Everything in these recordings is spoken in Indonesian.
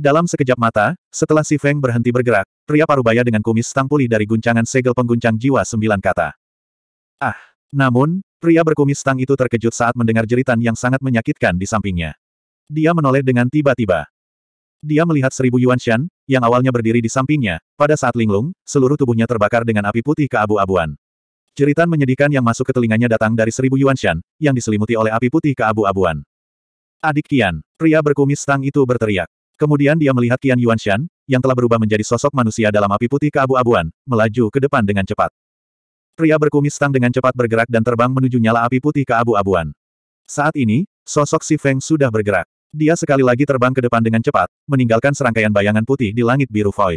Dalam sekejap mata, setelah si Feng berhenti bergerak, pria parubaya dengan kumis stang pulih dari guncangan segel pengguncang jiwa sembilan kata. Ah! Namun, pria berkumis stang itu terkejut saat mendengar jeritan yang sangat menyakitkan di sampingnya. Dia menoleh dengan tiba-tiba. Dia melihat seribu Yuan Shan, yang awalnya berdiri di sampingnya, pada saat linglung, seluruh tubuhnya terbakar dengan api putih ke abu abuan Jeritan menyedihkan yang masuk ke telinganya datang dari seribu Yuan Shan, yang diselimuti oleh api putih ke abu abuan Adik Kian, pria berkumis stang itu berteriak. Kemudian dia melihat Qian Yuanshan, yang telah berubah menjadi sosok manusia dalam api putih keabu-abuan, melaju ke depan dengan cepat. Pria berkumis tang dengan cepat bergerak dan terbang menuju nyala api putih keabu-abuan. Saat ini, sosok Si Feng sudah bergerak. Dia sekali lagi terbang ke depan dengan cepat, meninggalkan serangkaian bayangan putih di langit biru void.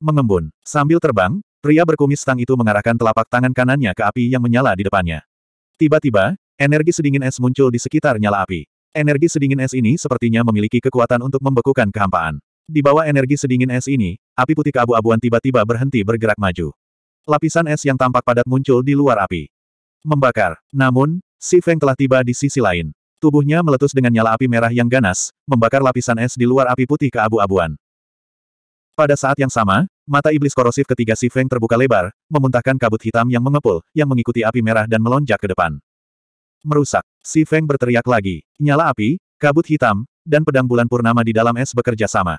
Mengembun. Sambil terbang, pria berkumis tang itu mengarahkan telapak tangan kanannya ke api yang menyala di depannya. Tiba-tiba, energi sedingin es muncul di sekitar nyala api. Energi sedingin es ini sepertinya memiliki kekuatan untuk membekukan kehampaan. Di bawah energi sedingin es ini, api putih keabu-abuan tiba-tiba berhenti bergerak maju. Lapisan es yang tampak padat muncul di luar api. Membakar. Namun, Si Feng telah tiba di sisi lain. Tubuhnya meletus dengan nyala api merah yang ganas, membakar lapisan es di luar api putih keabu-abuan. Pada saat yang sama, mata iblis korosif ketiga Si Feng terbuka lebar, memuntahkan kabut hitam yang mengepul, yang mengikuti api merah dan melonjak ke depan. Merusak. Si Feng berteriak lagi. Nyala api, kabut hitam, dan pedang bulan purnama di dalam es bekerja sama.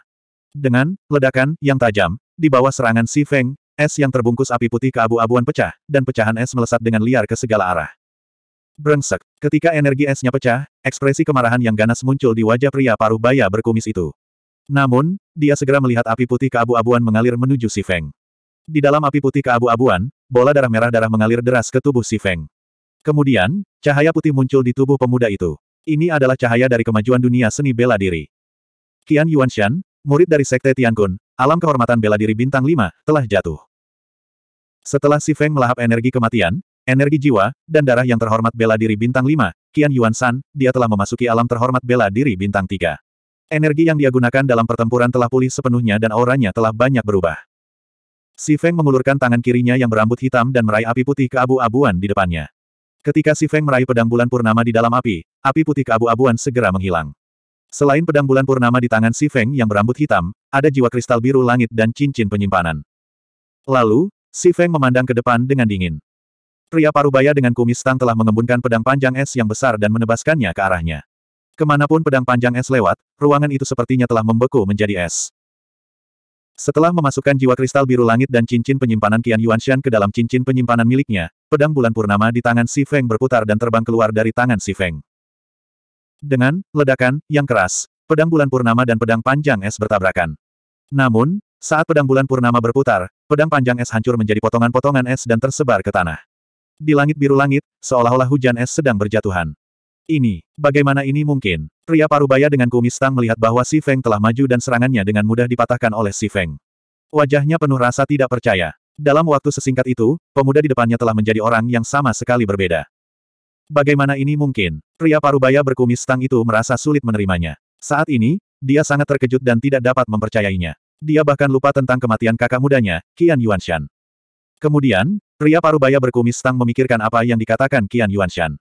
Dengan ledakan yang tajam, di bawah serangan Si Feng, es yang terbungkus api putih keabu-abuan pecah, dan pecahan es melesat dengan liar ke segala arah. Brengsek. Ketika energi esnya pecah, ekspresi kemarahan yang ganas muncul di wajah pria paruh baya berkumis itu. Namun, dia segera melihat api putih keabu-abuan mengalir menuju Si Feng. Di dalam api putih keabu-abuan, bola darah merah-darah mengalir deras ke tubuh Si Feng. Kemudian, cahaya putih muncul di tubuh pemuda itu. Ini adalah cahaya dari kemajuan dunia seni bela diri. Qian Yuanshan, murid dari Sekte Tiangun, alam kehormatan bela diri bintang 5, telah jatuh. Setelah Si Feng melahap energi kematian, energi jiwa, dan darah yang terhormat bela diri bintang 5, Qian Yuanshan, dia telah memasuki alam terhormat bela diri bintang 3. Energi yang dia gunakan dalam pertempuran telah pulih sepenuhnya dan auranya telah banyak berubah. Si Feng mengulurkan tangan kirinya yang berambut hitam dan meraih api putih ke abu abuan di depannya. Ketika si Feng meraih pedang bulan purnama di dalam api, api putih keabu-abuan segera menghilang. Selain pedang bulan purnama di tangan si Feng yang berambut hitam, ada jiwa kristal biru langit dan cincin penyimpanan. Lalu, si Feng memandang ke depan dengan dingin. Pria parubaya dengan kumis tang telah mengembunkan pedang panjang es yang besar dan menebaskannya ke arahnya. Kemanapun pedang panjang es lewat, ruangan itu sepertinya telah membeku menjadi es. Setelah memasukkan jiwa kristal biru langit dan cincin penyimpanan Qian Yuanshan ke dalam cincin penyimpanan miliknya, pedang bulan purnama di tangan Si Feng berputar dan terbang keluar dari tangan Si Feng. Dengan ledakan yang keras, pedang bulan purnama dan pedang panjang es bertabrakan. Namun, saat pedang bulan purnama berputar, pedang panjang es hancur menjadi potongan-potongan es dan tersebar ke tanah. Di langit biru langit, seolah-olah hujan es sedang berjatuhan. Ini, bagaimana ini mungkin? Pria parubaya dengan kumis tang melihat bahwa Si Feng telah maju dan serangannya dengan mudah dipatahkan oleh Si Feng. Wajahnya penuh rasa tidak percaya. Dalam waktu sesingkat itu, pemuda di depannya telah menjadi orang yang sama sekali berbeda. Bagaimana ini mungkin? Pria parubaya berkumis tang itu merasa sulit menerimanya. Saat ini, dia sangat terkejut dan tidak dapat mempercayainya. Dia bahkan lupa tentang kematian kakak mudanya, Qian Yuanshan. Kemudian, pria parubaya berkumis tang memikirkan apa yang dikatakan Qian Yuanshan.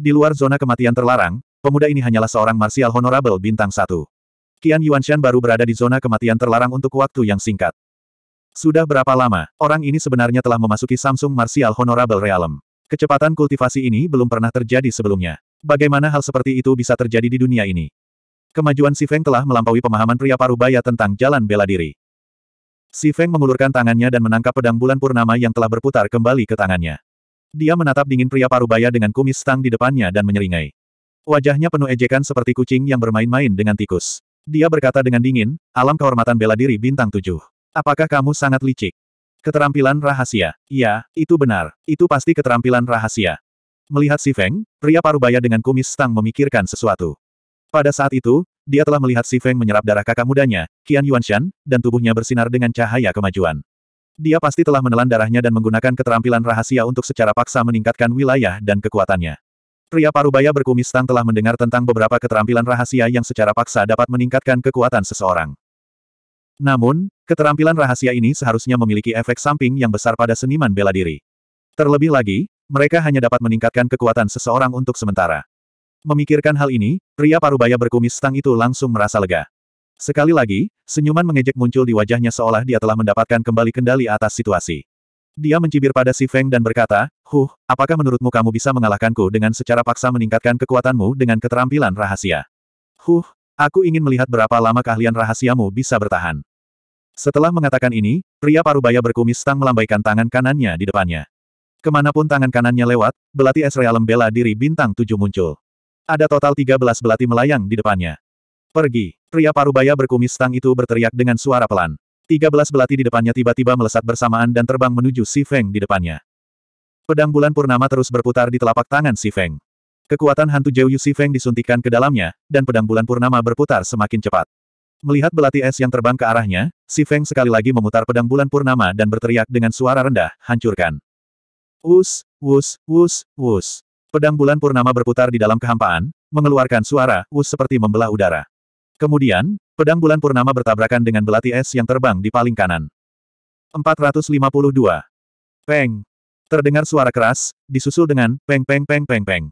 Di luar zona kematian terlarang, pemuda ini hanyalah seorang marsial honorable bintang satu. Qian Yuanshan baru berada di zona kematian terlarang untuk waktu yang singkat. Sudah berapa lama, orang ini sebenarnya telah memasuki Samsung Martial Honorable Realm. Kecepatan kultivasi ini belum pernah terjadi sebelumnya. Bagaimana hal seperti itu bisa terjadi di dunia ini? Kemajuan Si Feng telah melampaui pemahaman pria parubaya tentang jalan bela diri. Si Feng mengulurkan tangannya dan menangkap pedang bulan purnama yang telah berputar kembali ke tangannya. Dia menatap dingin pria parubaya dengan kumis stang di depannya dan menyeringai. Wajahnya penuh ejekan seperti kucing yang bermain-main dengan tikus. Dia berkata dengan dingin, alam kehormatan bela diri bintang tujuh. Apakah kamu sangat licik? Keterampilan rahasia. Ya, itu benar. Itu pasti keterampilan rahasia. Melihat si Feng, pria parubaya dengan kumis stang memikirkan sesuatu. Pada saat itu, dia telah melihat si Feng menyerap darah kakak mudanya, Qian Yuanshan, dan tubuhnya bersinar dengan cahaya kemajuan. Dia pasti telah menelan darahnya dan menggunakan keterampilan rahasia untuk secara paksa meningkatkan wilayah dan kekuatannya. Pria parubaya berkumis tang telah mendengar tentang beberapa keterampilan rahasia yang secara paksa dapat meningkatkan kekuatan seseorang. Namun, keterampilan rahasia ini seharusnya memiliki efek samping yang besar pada seniman bela diri. Terlebih lagi, mereka hanya dapat meningkatkan kekuatan seseorang untuk sementara. Memikirkan hal ini, pria parubaya berkumis tang itu langsung merasa lega. Sekali lagi, senyuman mengejek muncul di wajahnya seolah dia telah mendapatkan kembali kendali atas situasi. Dia mencibir pada si Feng dan berkata, Huh, apakah menurutmu kamu bisa mengalahkanku dengan secara paksa meningkatkan kekuatanmu dengan keterampilan rahasia? Huh, aku ingin melihat berapa lama keahlian rahasiamu bisa bertahan. Setelah mengatakan ini, pria parubaya berkumis tang melambaikan tangan kanannya di depannya. Kemanapun tangan kanannya lewat, belati es realem bela diri bintang tujuh muncul. Ada total 13 belati melayang di depannya. Pergi. Pria parubaya berkumis tang itu berteriak dengan suara pelan. Tiga belas belati di depannya tiba-tiba melesat bersamaan dan terbang menuju Si Feng di depannya. Pedang bulan purnama terus berputar di telapak tangan Si Feng. Kekuatan hantu Jiu Si Feng disuntikan ke dalamnya, dan pedang bulan purnama berputar semakin cepat. Melihat belati es yang terbang ke arahnya, Si Feng sekali lagi memutar pedang bulan purnama dan berteriak dengan suara rendah, hancurkan. Wus, wus, wus, wus. Pedang bulan purnama berputar di dalam kehampaan, mengeluarkan suara, wus seperti membelah udara. Kemudian, pedang bulan purnama bertabrakan dengan belati es yang terbang di paling kanan. 452. Peng. Terdengar suara keras, disusul dengan peng peng peng peng peng.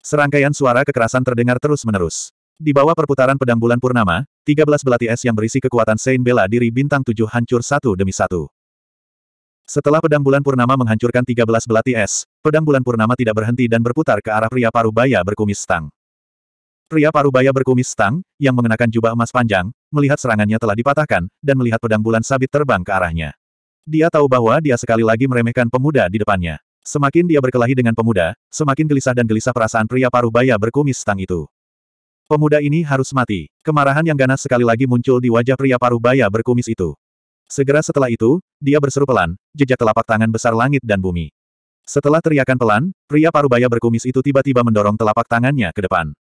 Serangkaian suara kekerasan terdengar terus-menerus. Di bawah perputaran pedang bulan purnama, 13 belati es yang berisi kekuatan saint bela diri bintang tujuh hancur satu demi satu. Setelah pedang bulan purnama menghancurkan 13 belati es, pedang bulan purnama tidak berhenti dan berputar ke arah pria paruh baya berkumis stang. Pria parubaya berkumis stang, yang mengenakan jubah emas panjang, melihat serangannya telah dipatahkan, dan melihat pedang bulan sabit terbang ke arahnya. Dia tahu bahwa dia sekali lagi meremehkan pemuda di depannya. Semakin dia berkelahi dengan pemuda, semakin gelisah dan gelisah perasaan pria parubaya berkumis stang itu. Pemuda ini harus mati. Kemarahan yang ganas sekali lagi muncul di wajah pria parubaya berkumis itu. Segera setelah itu, dia berseru pelan, jejak telapak tangan besar langit dan bumi. Setelah teriakan pelan, pria parubaya berkumis itu tiba-tiba mendorong telapak tangannya ke depan.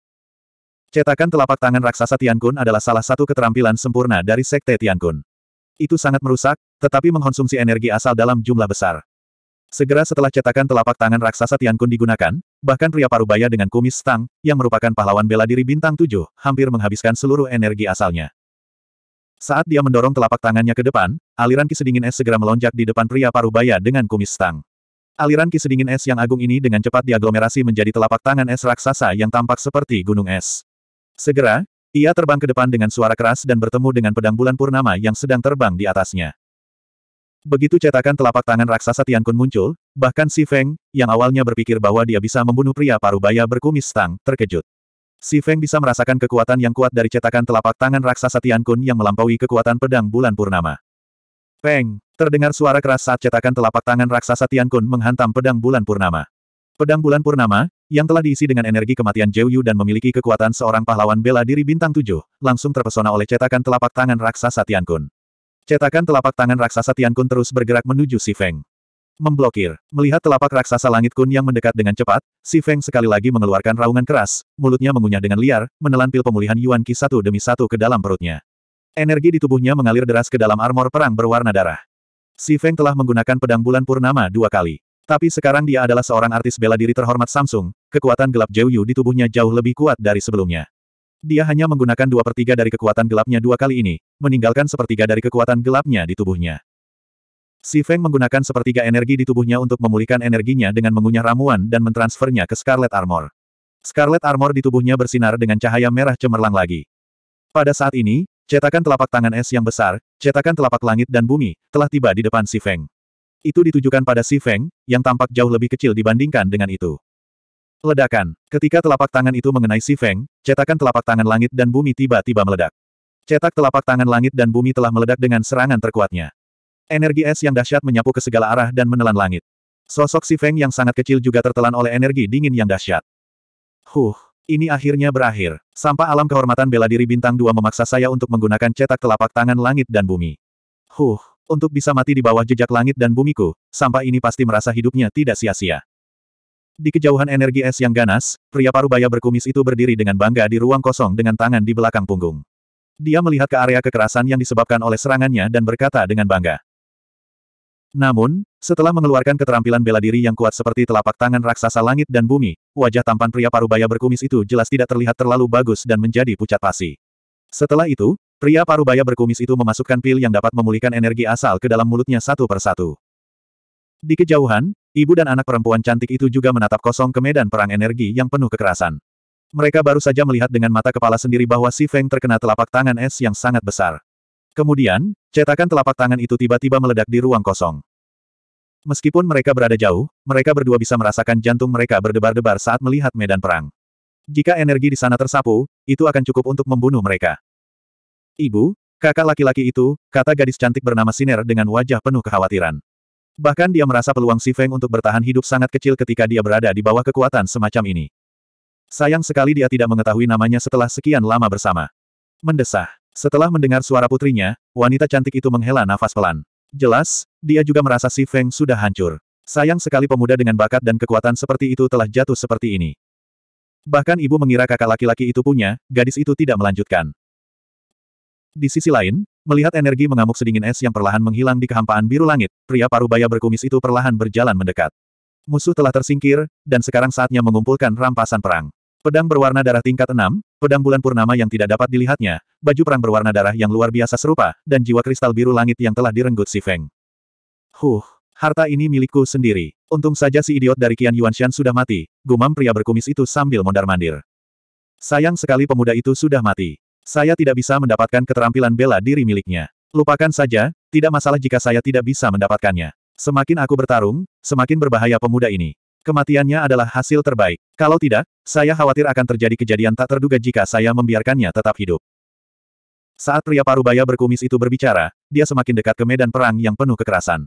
Cetakan telapak tangan raksasa Tiankun adalah salah satu keterampilan sempurna dari Sekte Tiankun. Itu sangat merusak, tetapi mengkonsumsi energi asal dalam jumlah besar. Segera setelah cetakan telapak tangan raksasa Tiankun digunakan, bahkan pria parubaya dengan kumis stang, yang merupakan pahlawan bela diri bintang tujuh, hampir menghabiskan seluruh energi asalnya. Saat dia mendorong telapak tangannya ke depan, aliran ki sedingin es segera melonjak di depan pria parubaya dengan kumis stang. Aliran ki sedingin es yang agung ini dengan cepat diaglomerasi menjadi telapak tangan es raksasa yang tampak seperti gunung es. Segera, ia terbang ke depan dengan suara keras dan bertemu dengan pedang bulan purnama yang sedang terbang di atasnya. Begitu cetakan telapak tangan raksasa Tian Kun muncul, bahkan Si Feng, yang awalnya berpikir bahwa dia bisa membunuh pria paruh baya berkumis Tang, terkejut. Si Feng bisa merasakan kekuatan yang kuat dari cetakan telapak tangan raksasa Tian Kun yang melampaui kekuatan pedang bulan purnama. Peng, terdengar suara keras saat cetakan telapak tangan raksasa Tian Kun menghantam pedang bulan purnama. Pedang bulan purnama, yang telah diisi dengan energi kematian Zhou Yu dan memiliki kekuatan seorang pahlawan bela diri bintang tujuh, langsung terpesona oleh cetakan telapak tangan raksasa Tian Kun. Cetakan telapak tangan raksasa Tian Kun terus bergerak menuju Si Feng. Memblokir. Melihat telapak raksasa langit kun yang mendekat dengan cepat, Si Feng sekali lagi mengeluarkan raungan keras, mulutnya mengunyah dengan liar, menelan pil pemulihan Yuan Qi satu demi satu ke dalam perutnya. Energi di tubuhnya mengalir deras ke dalam armor perang berwarna darah. Si Feng telah menggunakan pedang bulan purnama dua kali. Tapi sekarang dia adalah seorang artis bela diri terhormat Samsung, kekuatan gelap Yu di tubuhnya jauh lebih kuat dari sebelumnya. Dia hanya menggunakan dua pertiga dari kekuatan gelapnya dua kali ini, meninggalkan sepertiga dari kekuatan gelapnya di tubuhnya. Si Feng menggunakan sepertiga energi di tubuhnya untuk memulihkan energinya dengan mengunyah ramuan dan mentransfernya ke Scarlet Armor. Scarlet Armor di tubuhnya bersinar dengan cahaya merah cemerlang lagi. Pada saat ini, cetakan telapak tangan es yang besar, cetakan telapak langit dan bumi, telah tiba di depan Si Feng. Itu ditujukan pada Si Feng, yang tampak jauh lebih kecil dibandingkan dengan itu. Ledakan. Ketika telapak tangan itu mengenai Si Feng, cetakan telapak tangan langit dan bumi tiba-tiba meledak. Cetak telapak tangan langit dan bumi telah meledak dengan serangan terkuatnya. Energi es yang dahsyat menyapu ke segala arah dan menelan langit. Sosok Si Feng yang sangat kecil juga tertelan oleh energi dingin yang dahsyat. Huh, ini akhirnya berakhir. Sampah alam kehormatan bela diri bintang dua memaksa saya untuk menggunakan cetak telapak tangan langit dan bumi. Huh. Untuk bisa mati di bawah jejak langit dan bumiku, sampah ini pasti merasa hidupnya tidak sia-sia. Di kejauhan energi es yang ganas, pria parubaya berkumis itu berdiri dengan bangga di ruang kosong dengan tangan di belakang punggung. Dia melihat ke area kekerasan yang disebabkan oleh serangannya dan berkata dengan bangga. Namun, setelah mengeluarkan keterampilan bela diri yang kuat seperti telapak tangan raksasa langit dan bumi, wajah tampan pria parubaya berkumis itu jelas tidak terlihat terlalu bagus dan menjadi pucat pasi. Setelah itu, Pria parubaya berkumis itu memasukkan pil yang dapat memulihkan energi asal ke dalam mulutnya satu persatu. Di kejauhan, ibu dan anak perempuan cantik itu juga menatap kosong ke medan perang energi yang penuh kekerasan. Mereka baru saja melihat dengan mata kepala sendiri bahwa Si Feng terkena telapak tangan es yang sangat besar. Kemudian, cetakan telapak tangan itu tiba-tiba meledak di ruang kosong. Meskipun mereka berada jauh, mereka berdua bisa merasakan jantung mereka berdebar-debar saat melihat medan perang. Jika energi di sana tersapu, itu akan cukup untuk membunuh mereka. Ibu, kakak laki-laki itu, kata gadis cantik bernama Siner dengan wajah penuh kekhawatiran. Bahkan dia merasa peluang Si Feng untuk bertahan hidup sangat kecil ketika dia berada di bawah kekuatan semacam ini. Sayang sekali dia tidak mengetahui namanya setelah sekian lama bersama. Mendesah. Setelah mendengar suara putrinya, wanita cantik itu menghela nafas pelan. Jelas, dia juga merasa Si Feng sudah hancur. Sayang sekali pemuda dengan bakat dan kekuatan seperti itu telah jatuh seperti ini. Bahkan ibu mengira kakak laki-laki itu punya, gadis itu tidak melanjutkan. Di sisi lain, melihat energi mengamuk sedingin es yang perlahan menghilang di kehampaan biru langit, pria paruh baya berkumis itu perlahan berjalan mendekat. Musuh telah tersingkir, dan sekarang saatnya mengumpulkan rampasan perang. Pedang berwarna darah tingkat 6, pedang bulan purnama yang tidak dapat dilihatnya, baju perang berwarna darah yang luar biasa serupa, dan jiwa kristal biru langit yang telah direnggut si Feng. Huh, harta ini milikku sendiri. Untung saja si idiot dari Qian Yuanshan sudah mati, gumam pria berkumis itu sambil mondar-mandir. Sayang sekali pemuda itu sudah mati. Saya tidak bisa mendapatkan keterampilan bela diri miliknya. Lupakan saja, tidak masalah jika saya tidak bisa mendapatkannya. Semakin aku bertarung, semakin berbahaya pemuda ini. Kematiannya adalah hasil terbaik. Kalau tidak, saya khawatir akan terjadi kejadian tak terduga jika saya membiarkannya tetap hidup. Saat pria parubaya berkumis itu berbicara, dia semakin dekat ke medan perang yang penuh kekerasan.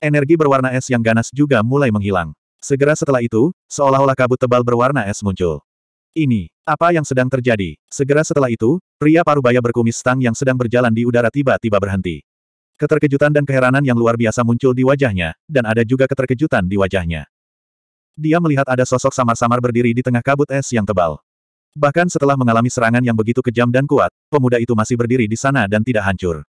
Energi berwarna es yang ganas juga mulai menghilang. Segera setelah itu, seolah-olah kabut tebal berwarna es muncul. Ini, apa yang sedang terjadi? Segera setelah itu, pria parubaya berkumis tang yang sedang berjalan di udara tiba-tiba berhenti. Keterkejutan dan keheranan yang luar biasa muncul di wajahnya, dan ada juga keterkejutan di wajahnya. Dia melihat ada sosok samar-samar berdiri di tengah kabut es yang tebal. Bahkan setelah mengalami serangan yang begitu kejam dan kuat, pemuda itu masih berdiri di sana dan tidak hancur.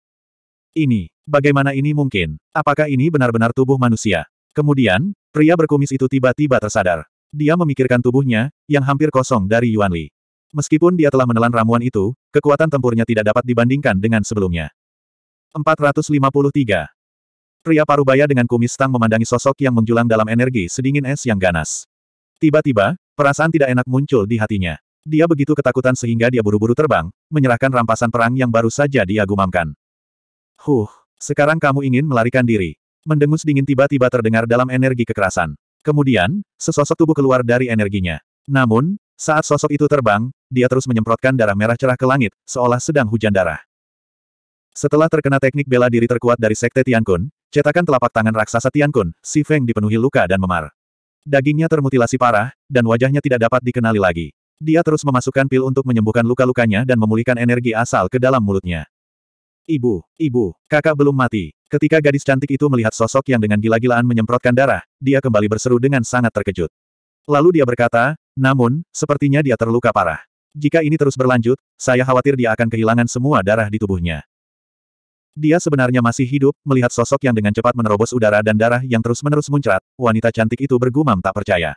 Ini, bagaimana ini mungkin? Apakah ini benar-benar tubuh manusia? Kemudian, pria berkumis itu tiba-tiba tersadar. Dia memikirkan tubuhnya, yang hampir kosong dari Yuan Li. Meskipun dia telah menelan ramuan itu, kekuatan tempurnya tidak dapat dibandingkan dengan sebelumnya. 453. Pria parubaya dengan kumis tang memandangi sosok yang menjulang dalam energi sedingin es yang ganas. Tiba-tiba, perasaan tidak enak muncul di hatinya. Dia begitu ketakutan sehingga dia buru-buru terbang, menyerahkan rampasan perang yang baru saja dia gumamkan. Huh, sekarang kamu ingin melarikan diri. Mendengus dingin tiba-tiba terdengar dalam energi kekerasan. Kemudian, sesosok tubuh keluar dari energinya. Namun, saat sosok itu terbang, dia terus menyemprotkan darah merah cerah ke langit, seolah sedang hujan darah. Setelah terkena teknik bela diri terkuat dari Sekte Tiankun, cetakan telapak tangan raksasa Tiankun, Si Feng dipenuhi luka dan memar. Dagingnya termutilasi parah, dan wajahnya tidak dapat dikenali lagi. Dia terus memasukkan pil untuk menyembuhkan luka-lukanya dan memulihkan energi asal ke dalam mulutnya. Ibu, ibu, kakak belum mati. Ketika gadis cantik itu melihat sosok yang dengan gila-gilaan menyemprotkan darah, dia kembali berseru dengan sangat terkejut. Lalu dia berkata, namun, sepertinya dia terluka parah. Jika ini terus berlanjut, saya khawatir dia akan kehilangan semua darah di tubuhnya. Dia sebenarnya masih hidup, melihat sosok yang dengan cepat menerobos udara dan darah yang terus-menerus muncrat, wanita cantik itu bergumam tak percaya.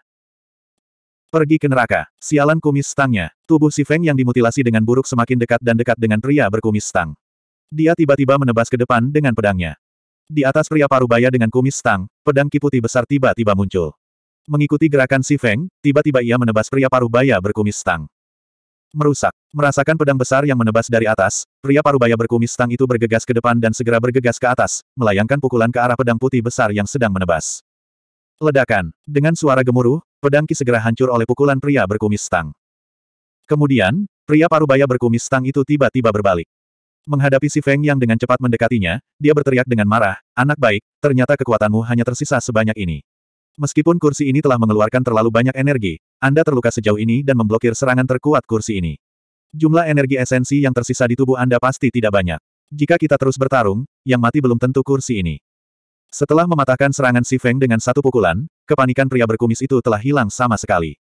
Pergi ke neraka, sialan kumis stangnya, tubuh si Feng yang dimutilasi dengan buruk semakin dekat dan dekat dengan pria berkumis stang. Dia tiba-tiba menebas ke depan dengan pedangnya. Di atas pria parubaya dengan kumis stang, pedang kiputi besar tiba-tiba muncul. Mengikuti gerakan si Feng, tiba-tiba ia menebas pria parubaya berkumis stang. Merusak. Merasakan pedang besar yang menebas dari atas, pria parubaya berkumis stang itu bergegas ke depan dan segera bergegas ke atas, melayangkan pukulan ke arah pedang putih besar yang sedang menebas. Ledakan. Dengan suara gemuruh, pedang Ki segera hancur oleh pukulan pria berkumis stang. Kemudian, pria parubaya berkumis stang itu tiba-tiba berbalik. Menghadapi si Feng yang dengan cepat mendekatinya, dia berteriak dengan marah, anak baik, ternyata kekuatanmu hanya tersisa sebanyak ini. Meskipun kursi ini telah mengeluarkan terlalu banyak energi, Anda terluka sejauh ini dan memblokir serangan terkuat kursi ini. Jumlah energi esensi yang tersisa di tubuh Anda pasti tidak banyak. Jika kita terus bertarung, yang mati belum tentu kursi ini. Setelah mematahkan serangan si Feng dengan satu pukulan, kepanikan pria berkumis itu telah hilang sama sekali.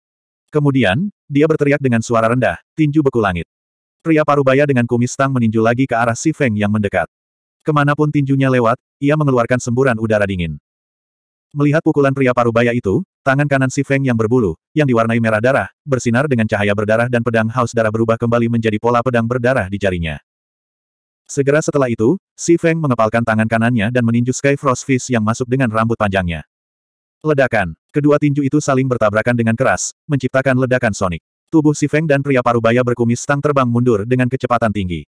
Kemudian, dia berteriak dengan suara rendah, tinju beku langit. Pria parubaya dengan kumis tang meninju lagi ke arah si Feng yang mendekat. Kemanapun tinjunya lewat, ia mengeluarkan semburan udara dingin. Melihat pukulan pria parubaya itu, tangan kanan si Feng yang berbulu, yang diwarnai merah darah, bersinar dengan cahaya berdarah dan pedang haus darah berubah kembali menjadi pola pedang berdarah di jarinya. Segera setelah itu, si Feng mengepalkan tangan kanannya dan meninju Sky Frost Fish yang masuk dengan rambut panjangnya. Ledakan. Kedua tinju itu saling bertabrakan dengan keras, menciptakan ledakan sonik. Tubuh si Feng dan pria parubaya berkumis tang terbang mundur dengan kecepatan tinggi.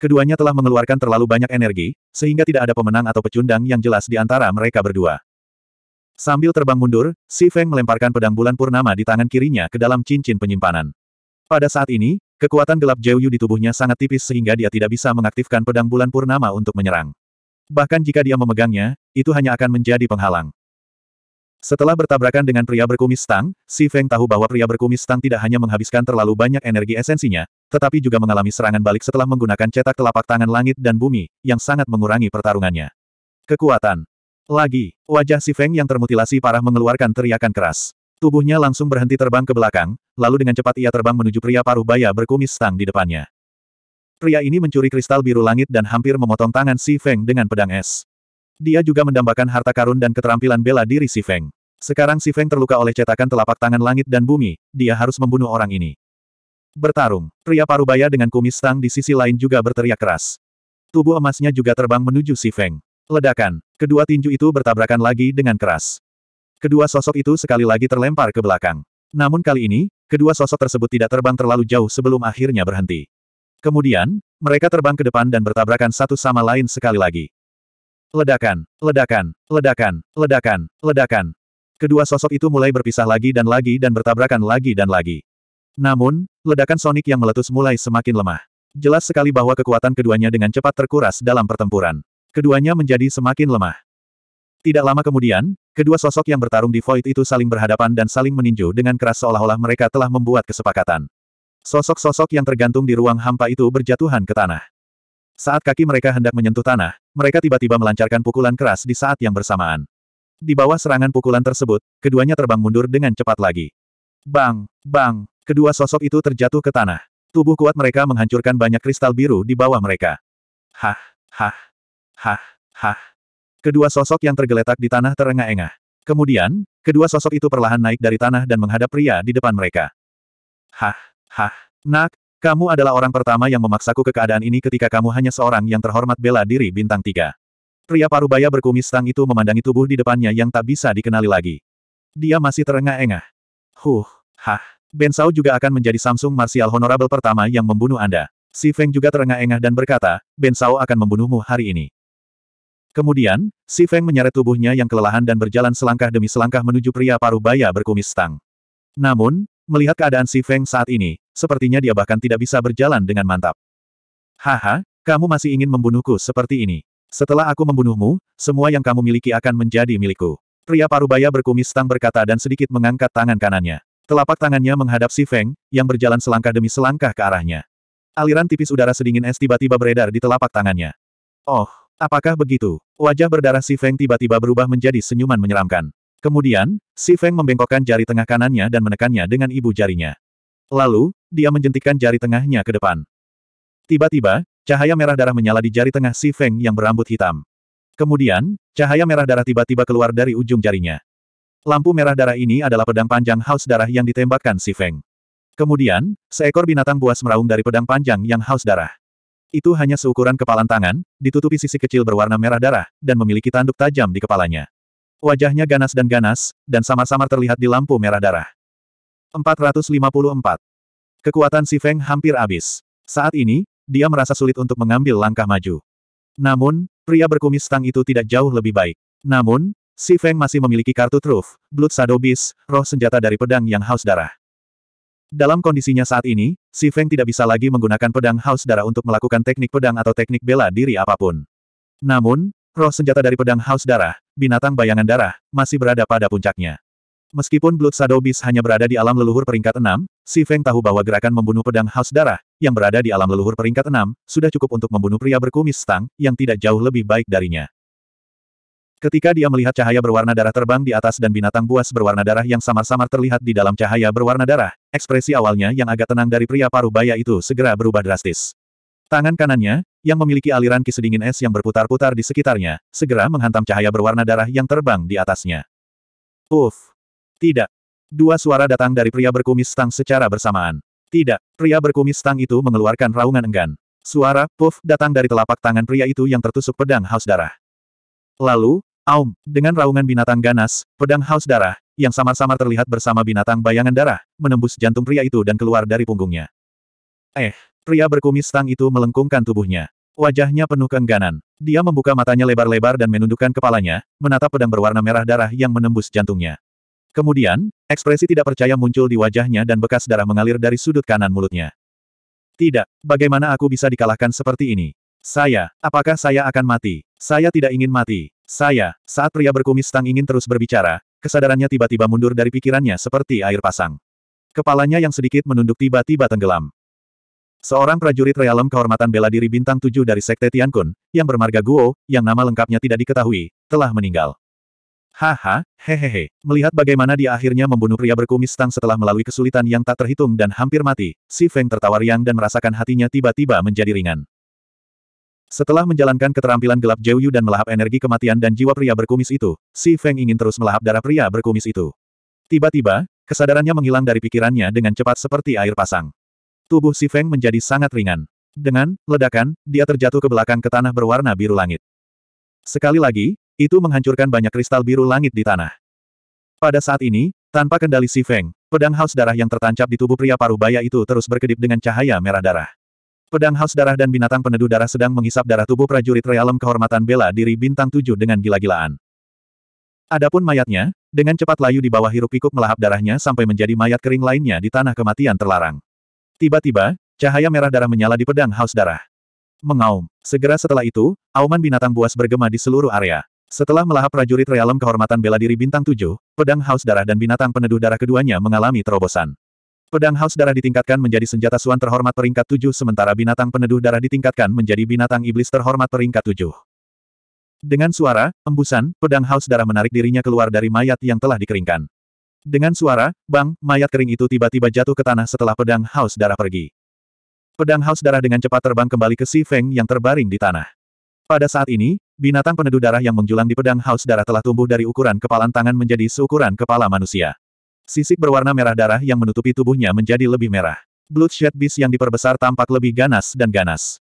Keduanya telah mengeluarkan terlalu banyak energi, sehingga tidak ada pemenang atau pecundang yang jelas di antara mereka berdua. Sambil terbang mundur, si Feng melemparkan pedang bulan purnama di tangan kirinya ke dalam cincin penyimpanan. Pada saat ini, kekuatan gelap Jiu Yu di tubuhnya sangat tipis sehingga dia tidak bisa mengaktifkan pedang bulan purnama untuk menyerang. Bahkan jika dia memegangnya, itu hanya akan menjadi penghalang. Setelah bertabrakan dengan pria berkumis Tang, Si Feng tahu bahwa pria berkumis Tang tidak hanya menghabiskan terlalu banyak energi esensinya, tetapi juga mengalami serangan balik setelah menggunakan cetak telapak tangan langit dan bumi, yang sangat mengurangi pertarungannya. Kekuatan. Lagi, wajah Si Feng yang termutilasi parah mengeluarkan teriakan keras. Tubuhnya langsung berhenti terbang ke belakang, lalu dengan cepat ia terbang menuju pria paruh baya berkumis Tang di depannya. Pria ini mencuri kristal biru langit dan hampir memotong tangan Si Feng dengan pedang es. Dia juga mendambakan harta karun dan keterampilan bela diri Si Feng. Sekarang Si Feng terluka oleh cetakan telapak tangan langit dan bumi, dia harus membunuh orang ini. Bertarung, pria parubaya dengan kumis tang di sisi lain juga berteriak keras. Tubuh emasnya juga terbang menuju Si Feng. Ledakan, kedua tinju itu bertabrakan lagi dengan keras. Kedua sosok itu sekali lagi terlempar ke belakang. Namun kali ini, kedua sosok tersebut tidak terbang terlalu jauh sebelum akhirnya berhenti. Kemudian, mereka terbang ke depan dan bertabrakan satu sama lain sekali lagi. Ledakan, ledakan, ledakan, ledakan, ledakan. Kedua sosok itu mulai berpisah lagi dan lagi dan bertabrakan lagi dan lagi. Namun, ledakan sonik yang meletus mulai semakin lemah. Jelas sekali bahwa kekuatan keduanya dengan cepat terkuras dalam pertempuran. Keduanya menjadi semakin lemah. Tidak lama kemudian, kedua sosok yang bertarung di Void itu saling berhadapan dan saling meninju dengan keras seolah-olah mereka telah membuat kesepakatan. Sosok-sosok yang tergantung di ruang hampa itu berjatuhan ke tanah. Saat kaki mereka hendak menyentuh tanah, mereka tiba-tiba melancarkan pukulan keras di saat yang bersamaan. Di bawah serangan pukulan tersebut, keduanya terbang mundur dengan cepat lagi. Bang, bang, kedua sosok itu terjatuh ke tanah. Tubuh kuat mereka menghancurkan banyak kristal biru di bawah mereka. Hah, hah, hah, hah. Kedua sosok yang tergeletak di tanah terengah-engah. Kemudian, kedua sosok itu perlahan naik dari tanah dan menghadap pria di depan mereka. Hah, hah, nak, kamu adalah orang pertama yang memaksaku ke keadaan ini ketika kamu hanya seorang yang terhormat bela diri bintang tiga. Pria parubaya berkumis tang itu memandangi tubuh di depannya yang tak bisa dikenali lagi. Dia masih terengah-engah. Huh, hah. Ben Sao juga akan menjadi Samsung Martial Honorable pertama yang membunuh Anda. Si Feng juga terengah-engah dan berkata, Ben Sao akan membunuhmu hari ini. Kemudian, Si Feng menyeret tubuhnya yang kelelahan dan berjalan selangkah demi selangkah menuju pria parubaya berkumis Tang. Namun, Melihat keadaan si Feng saat ini, sepertinya dia bahkan tidak bisa berjalan dengan mantap. Haha, kamu masih ingin membunuhku seperti ini. Setelah aku membunuhmu, semua yang kamu miliki akan menjadi milikku. Pria parubaya berkumis tang berkata dan sedikit mengangkat tangan kanannya. Telapak tangannya menghadap si Feng, yang berjalan selangkah demi selangkah ke arahnya. Aliran tipis udara sedingin es tiba-tiba beredar di telapak tangannya. Oh, apakah begitu? Wajah berdarah si Feng tiba-tiba berubah menjadi senyuman menyeramkan. Kemudian, Si Feng membengkokkan jari tengah kanannya dan menekannya dengan ibu jarinya. Lalu, dia menjentikkan jari tengahnya ke depan. Tiba-tiba, cahaya merah darah menyala di jari tengah Si Feng yang berambut hitam. Kemudian, cahaya merah darah tiba-tiba keluar dari ujung jarinya. Lampu merah darah ini adalah pedang panjang haus darah yang ditembakkan Si Feng. Kemudian, seekor binatang buas meraung dari pedang panjang yang haus darah. Itu hanya seukuran kepalan tangan, ditutupi sisi kecil berwarna merah darah, dan memiliki tanduk tajam di kepalanya. Wajahnya ganas dan ganas, dan samar-samar terlihat di lampu merah darah. 454. Kekuatan Si Feng hampir habis. Saat ini, dia merasa sulit untuk mengambil langkah maju. Namun, pria berkumis tang itu tidak jauh lebih baik. Namun, Si Feng masih memiliki kartu truf, Blood Shadow Beast, roh senjata dari pedang yang haus darah. Dalam kondisinya saat ini, Si Feng tidak bisa lagi menggunakan pedang haus darah untuk melakukan teknik pedang atau teknik bela diri apapun. Namun, Roh senjata dari pedang haus darah, binatang bayangan darah, masih berada pada puncaknya. Meskipun Blood Shadow Beast hanya berada di alam leluhur peringkat 6, Si Feng tahu bahwa gerakan membunuh pedang haus darah, yang berada di alam leluhur peringkat 6, sudah cukup untuk membunuh pria berkumis stang, yang tidak jauh lebih baik darinya. Ketika dia melihat cahaya berwarna darah terbang di atas dan binatang buas berwarna darah yang samar-samar terlihat di dalam cahaya berwarna darah, ekspresi awalnya yang agak tenang dari pria paruh baya itu segera berubah drastis. Tangan kanannya, yang memiliki aliran ki sedingin es yang berputar-putar di sekitarnya, segera menghantam cahaya berwarna darah yang terbang di atasnya. Uff! Tidak! Dua suara datang dari pria berkumis tang secara bersamaan. Tidak, pria berkumis tang itu mengeluarkan raungan enggan. Suara, puff, datang dari telapak tangan pria itu yang tertusuk pedang haus darah. Lalu, aum, dengan raungan binatang ganas, pedang haus darah, yang samar-samar terlihat bersama binatang bayangan darah, menembus jantung pria itu dan keluar dari punggungnya. Eh, Pria berkumis tang itu melengkungkan tubuhnya. Wajahnya penuh keengganan. Dia membuka matanya lebar-lebar dan menundukkan kepalanya, menatap pedang berwarna merah darah yang menembus jantungnya. Kemudian, ekspresi tidak percaya muncul di wajahnya dan bekas darah mengalir dari sudut kanan mulutnya. Tidak, bagaimana aku bisa dikalahkan seperti ini? Saya, apakah saya akan mati? Saya tidak ingin mati. Saya, saat pria berkumis tang ingin terus berbicara, kesadarannya tiba-tiba mundur dari pikirannya seperti air pasang. Kepalanya yang sedikit menunduk tiba-tiba tenggelam. Seorang prajurit realem kehormatan bela diri bintang tujuh dari Sekte Tiankun, yang bermarga Guo, yang nama lengkapnya tidak diketahui, telah meninggal. Haha, hehehe, melihat bagaimana dia akhirnya membunuh pria berkumis Tang setelah melalui kesulitan yang tak terhitung dan hampir mati, si Feng tertawa riang dan merasakan hatinya tiba-tiba menjadi ringan. Setelah menjalankan keterampilan gelap Jiu Yu dan melahap energi kematian dan jiwa pria berkumis itu, Si Feng ingin terus melahap darah pria berkumis itu. Tiba-tiba, kesadarannya menghilang dari pikirannya dengan cepat seperti air pasang. Tubuh Si Feng menjadi sangat ringan. Dengan ledakan, dia terjatuh ke belakang ke tanah berwarna biru langit. Sekali lagi, itu menghancurkan banyak kristal biru langit di tanah. Pada saat ini, tanpa kendali Si Feng, pedang haus darah yang tertancap di tubuh pria paruh baya itu terus berkedip dengan cahaya merah darah. Pedang haus darah dan binatang peneduh darah sedang menghisap darah tubuh prajurit realem kehormatan bela diri bintang tujuh dengan gila-gilaan. Adapun mayatnya, dengan cepat layu di bawah hiruk pikuk melahap darahnya sampai menjadi mayat kering lainnya di tanah kematian terlarang. Tiba-tiba, cahaya merah darah menyala di pedang haus darah. Mengaum. Segera setelah itu, auman binatang buas bergema di seluruh area. Setelah melahap prajurit realem kehormatan bela diri bintang 7, pedang haus darah dan binatang peneduh darah keduanya mengalami terobosan. Pedang haus darah ditingkatkan menjadi senjata suan terhormat peringkat tujuh, sementara binatang peneduh darah ditingkatkan menjadi binatang iblis terhormat peringkat tujuh. Dengan suara, embusan, pedang haus darah menarik dirinya keluar dari mayat yang telah dikeringkan. Dengan suara, bang, mayat kering itu tiba-tiba jatuh ke tanah setelah pedang haus darah pergi. Pedang haus darah dengan cepat terbang kembali ke Si Feng yang terbaring di tanah. Pada saat ini, binatang peneduh darah yang menjulang di pedang haus darah telah tumbuh dari ukuran kepalan tangan menjadi seukuran kepala manusia. Sisik berwarna merah darah yang menutupi tubuhnya menjadi lebih merah. Bloodshed Beast yang diperbesar tampak lebih ganas dan ganas.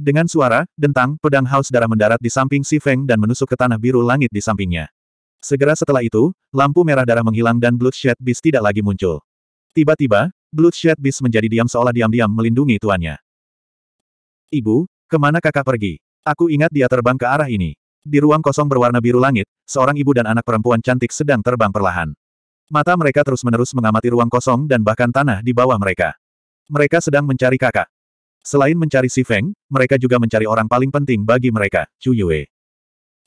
Dengan suara, dentang, pedang haus darah mendarat di samping Si Feng dan menusuk ke tanah biru langit di sampingnya. Segera setelah itu, lampu merah darah menghilang dan Bloodshed Beast tidak lagi muncul. Tiba-tiba, Bloodshed Beast menjadi diam seolah diam-diam melindungi tuannya. Ibu, kemana kakak pergi? Aku ingat dia terbang ke arah ini. Di ruang kosong berwarna biru langit, seorang ibu dan anak perempuan cantik sedang terbang perlahan. Mata mereka terus-menerus mengamati ruang kosong dan bahkan tanah di bawah mereka. Mereka sedang mencari kakak. Selain mencari Si Feng, mereka juga mencari orang paling penting bagi mereka, Chu Yue.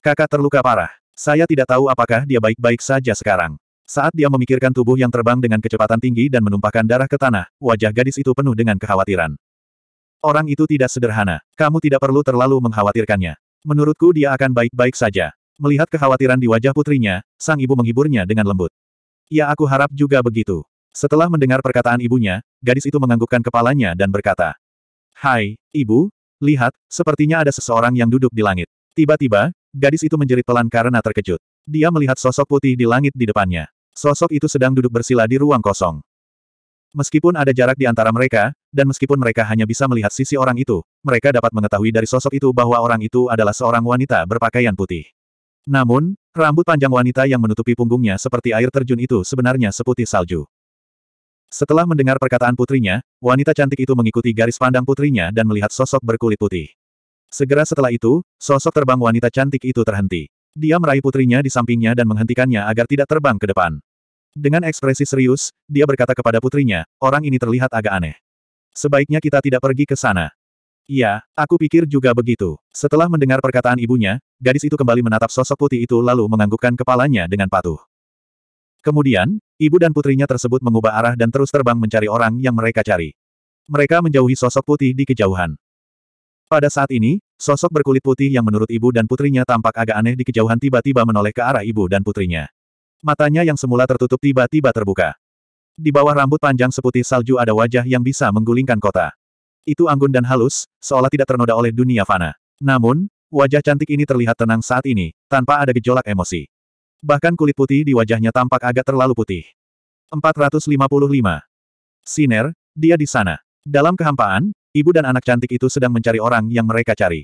Kakak terluka parah. Saya tidak tahu apakah dia baik-baik saja sekarang. Saat dia memikirkan tubuh yang terbang dengan kecepatan tinggi dan menumpahkan darah ke tanah, wajah gadis itu penuh dengan kekhawatiran. Orang itu tidak sederhana. Kamu tidak perlu terlalu mengkhawatirkannya. Menurutku dia akan baik-baik saja. Melihat kekhawatiran di wajah putrinya, sang ibu menghiburnya dengan lembut. Ya aku harap juga begitu. Setelah mendengar perkataan ibunya, gadis itu menganggukkan kepalanya dan berkata, Hai, ibu, lihat, sepertinya ada seseorang yang duduk di langit. Tiba-tiba, Gadis itu menjerit pelan karena terkejut. Dia melihat sosok putih di langit di depannya. Sosok itu sedang duduk bersila di ruang kosong. Meskipun ada jarak di antara mereka, dan meskipun mereka hanya bisa melihat sisi orang itu, mereka dapat mengetahui dari sosok itu bahwa orang itu adalah seorang wanita berpakaian putih. Namun, rambut panjang wanita yang menutupi punggungnya seperti air terjun itu sebenarnya seputih salju. Setelah mendengar perkataan putrinya, wanita cantik itu mengikuti garis pandang putrinya dan melihat sosok berkulit putih. Segera setelah itu, sosok terbang wanita cantik itu terhenti. Dia meraih putrinya di sampingnya dan menghentikannya agar tidak terbang ke depan. Dengan ekspresi serius, dia berkata kepada putrinya, orang ini terlihat agak aneh. Sebaiknya kita tidak pergi ke sana. Iya, aku pikir juga begitu. Setelah mendengar perkataan ibunya, gadis itu kembali menatap sosok putih itu lalu menganggukkan kepalanya dengan patuh. Kemudian, ibu dan putrinya tersebut mengubah arah dan terus terbang mencari orang yang mereka cari. Mereka menjauhi sosok putih di kejauhan. Pada saat ini, sosok berkulit putih yang menurut ibu dan putrinya tampak agak aneh di kejauhan tiba-tiba menoleh ke arah ibu dan putrinya. Matanya yang semula tertutup tiba-tiba terbuka. Di bawah rambut panjang seputih salju ada wajah yang bisa menggulingkan kota. Itu anggun dan halus, seolah tidak ternoda oleh dunia fana. Namun, wajah cantik ini terlihat tenang saat ini, tanpa ada gejolak emosi. Bahkan kulit putih di wajahnya tampak agak terlalu putih. 455. Siner, dia di sana. Dalam kehampaan, Ibu dan anak cantik itu sedang mencari orang yang mereka cari.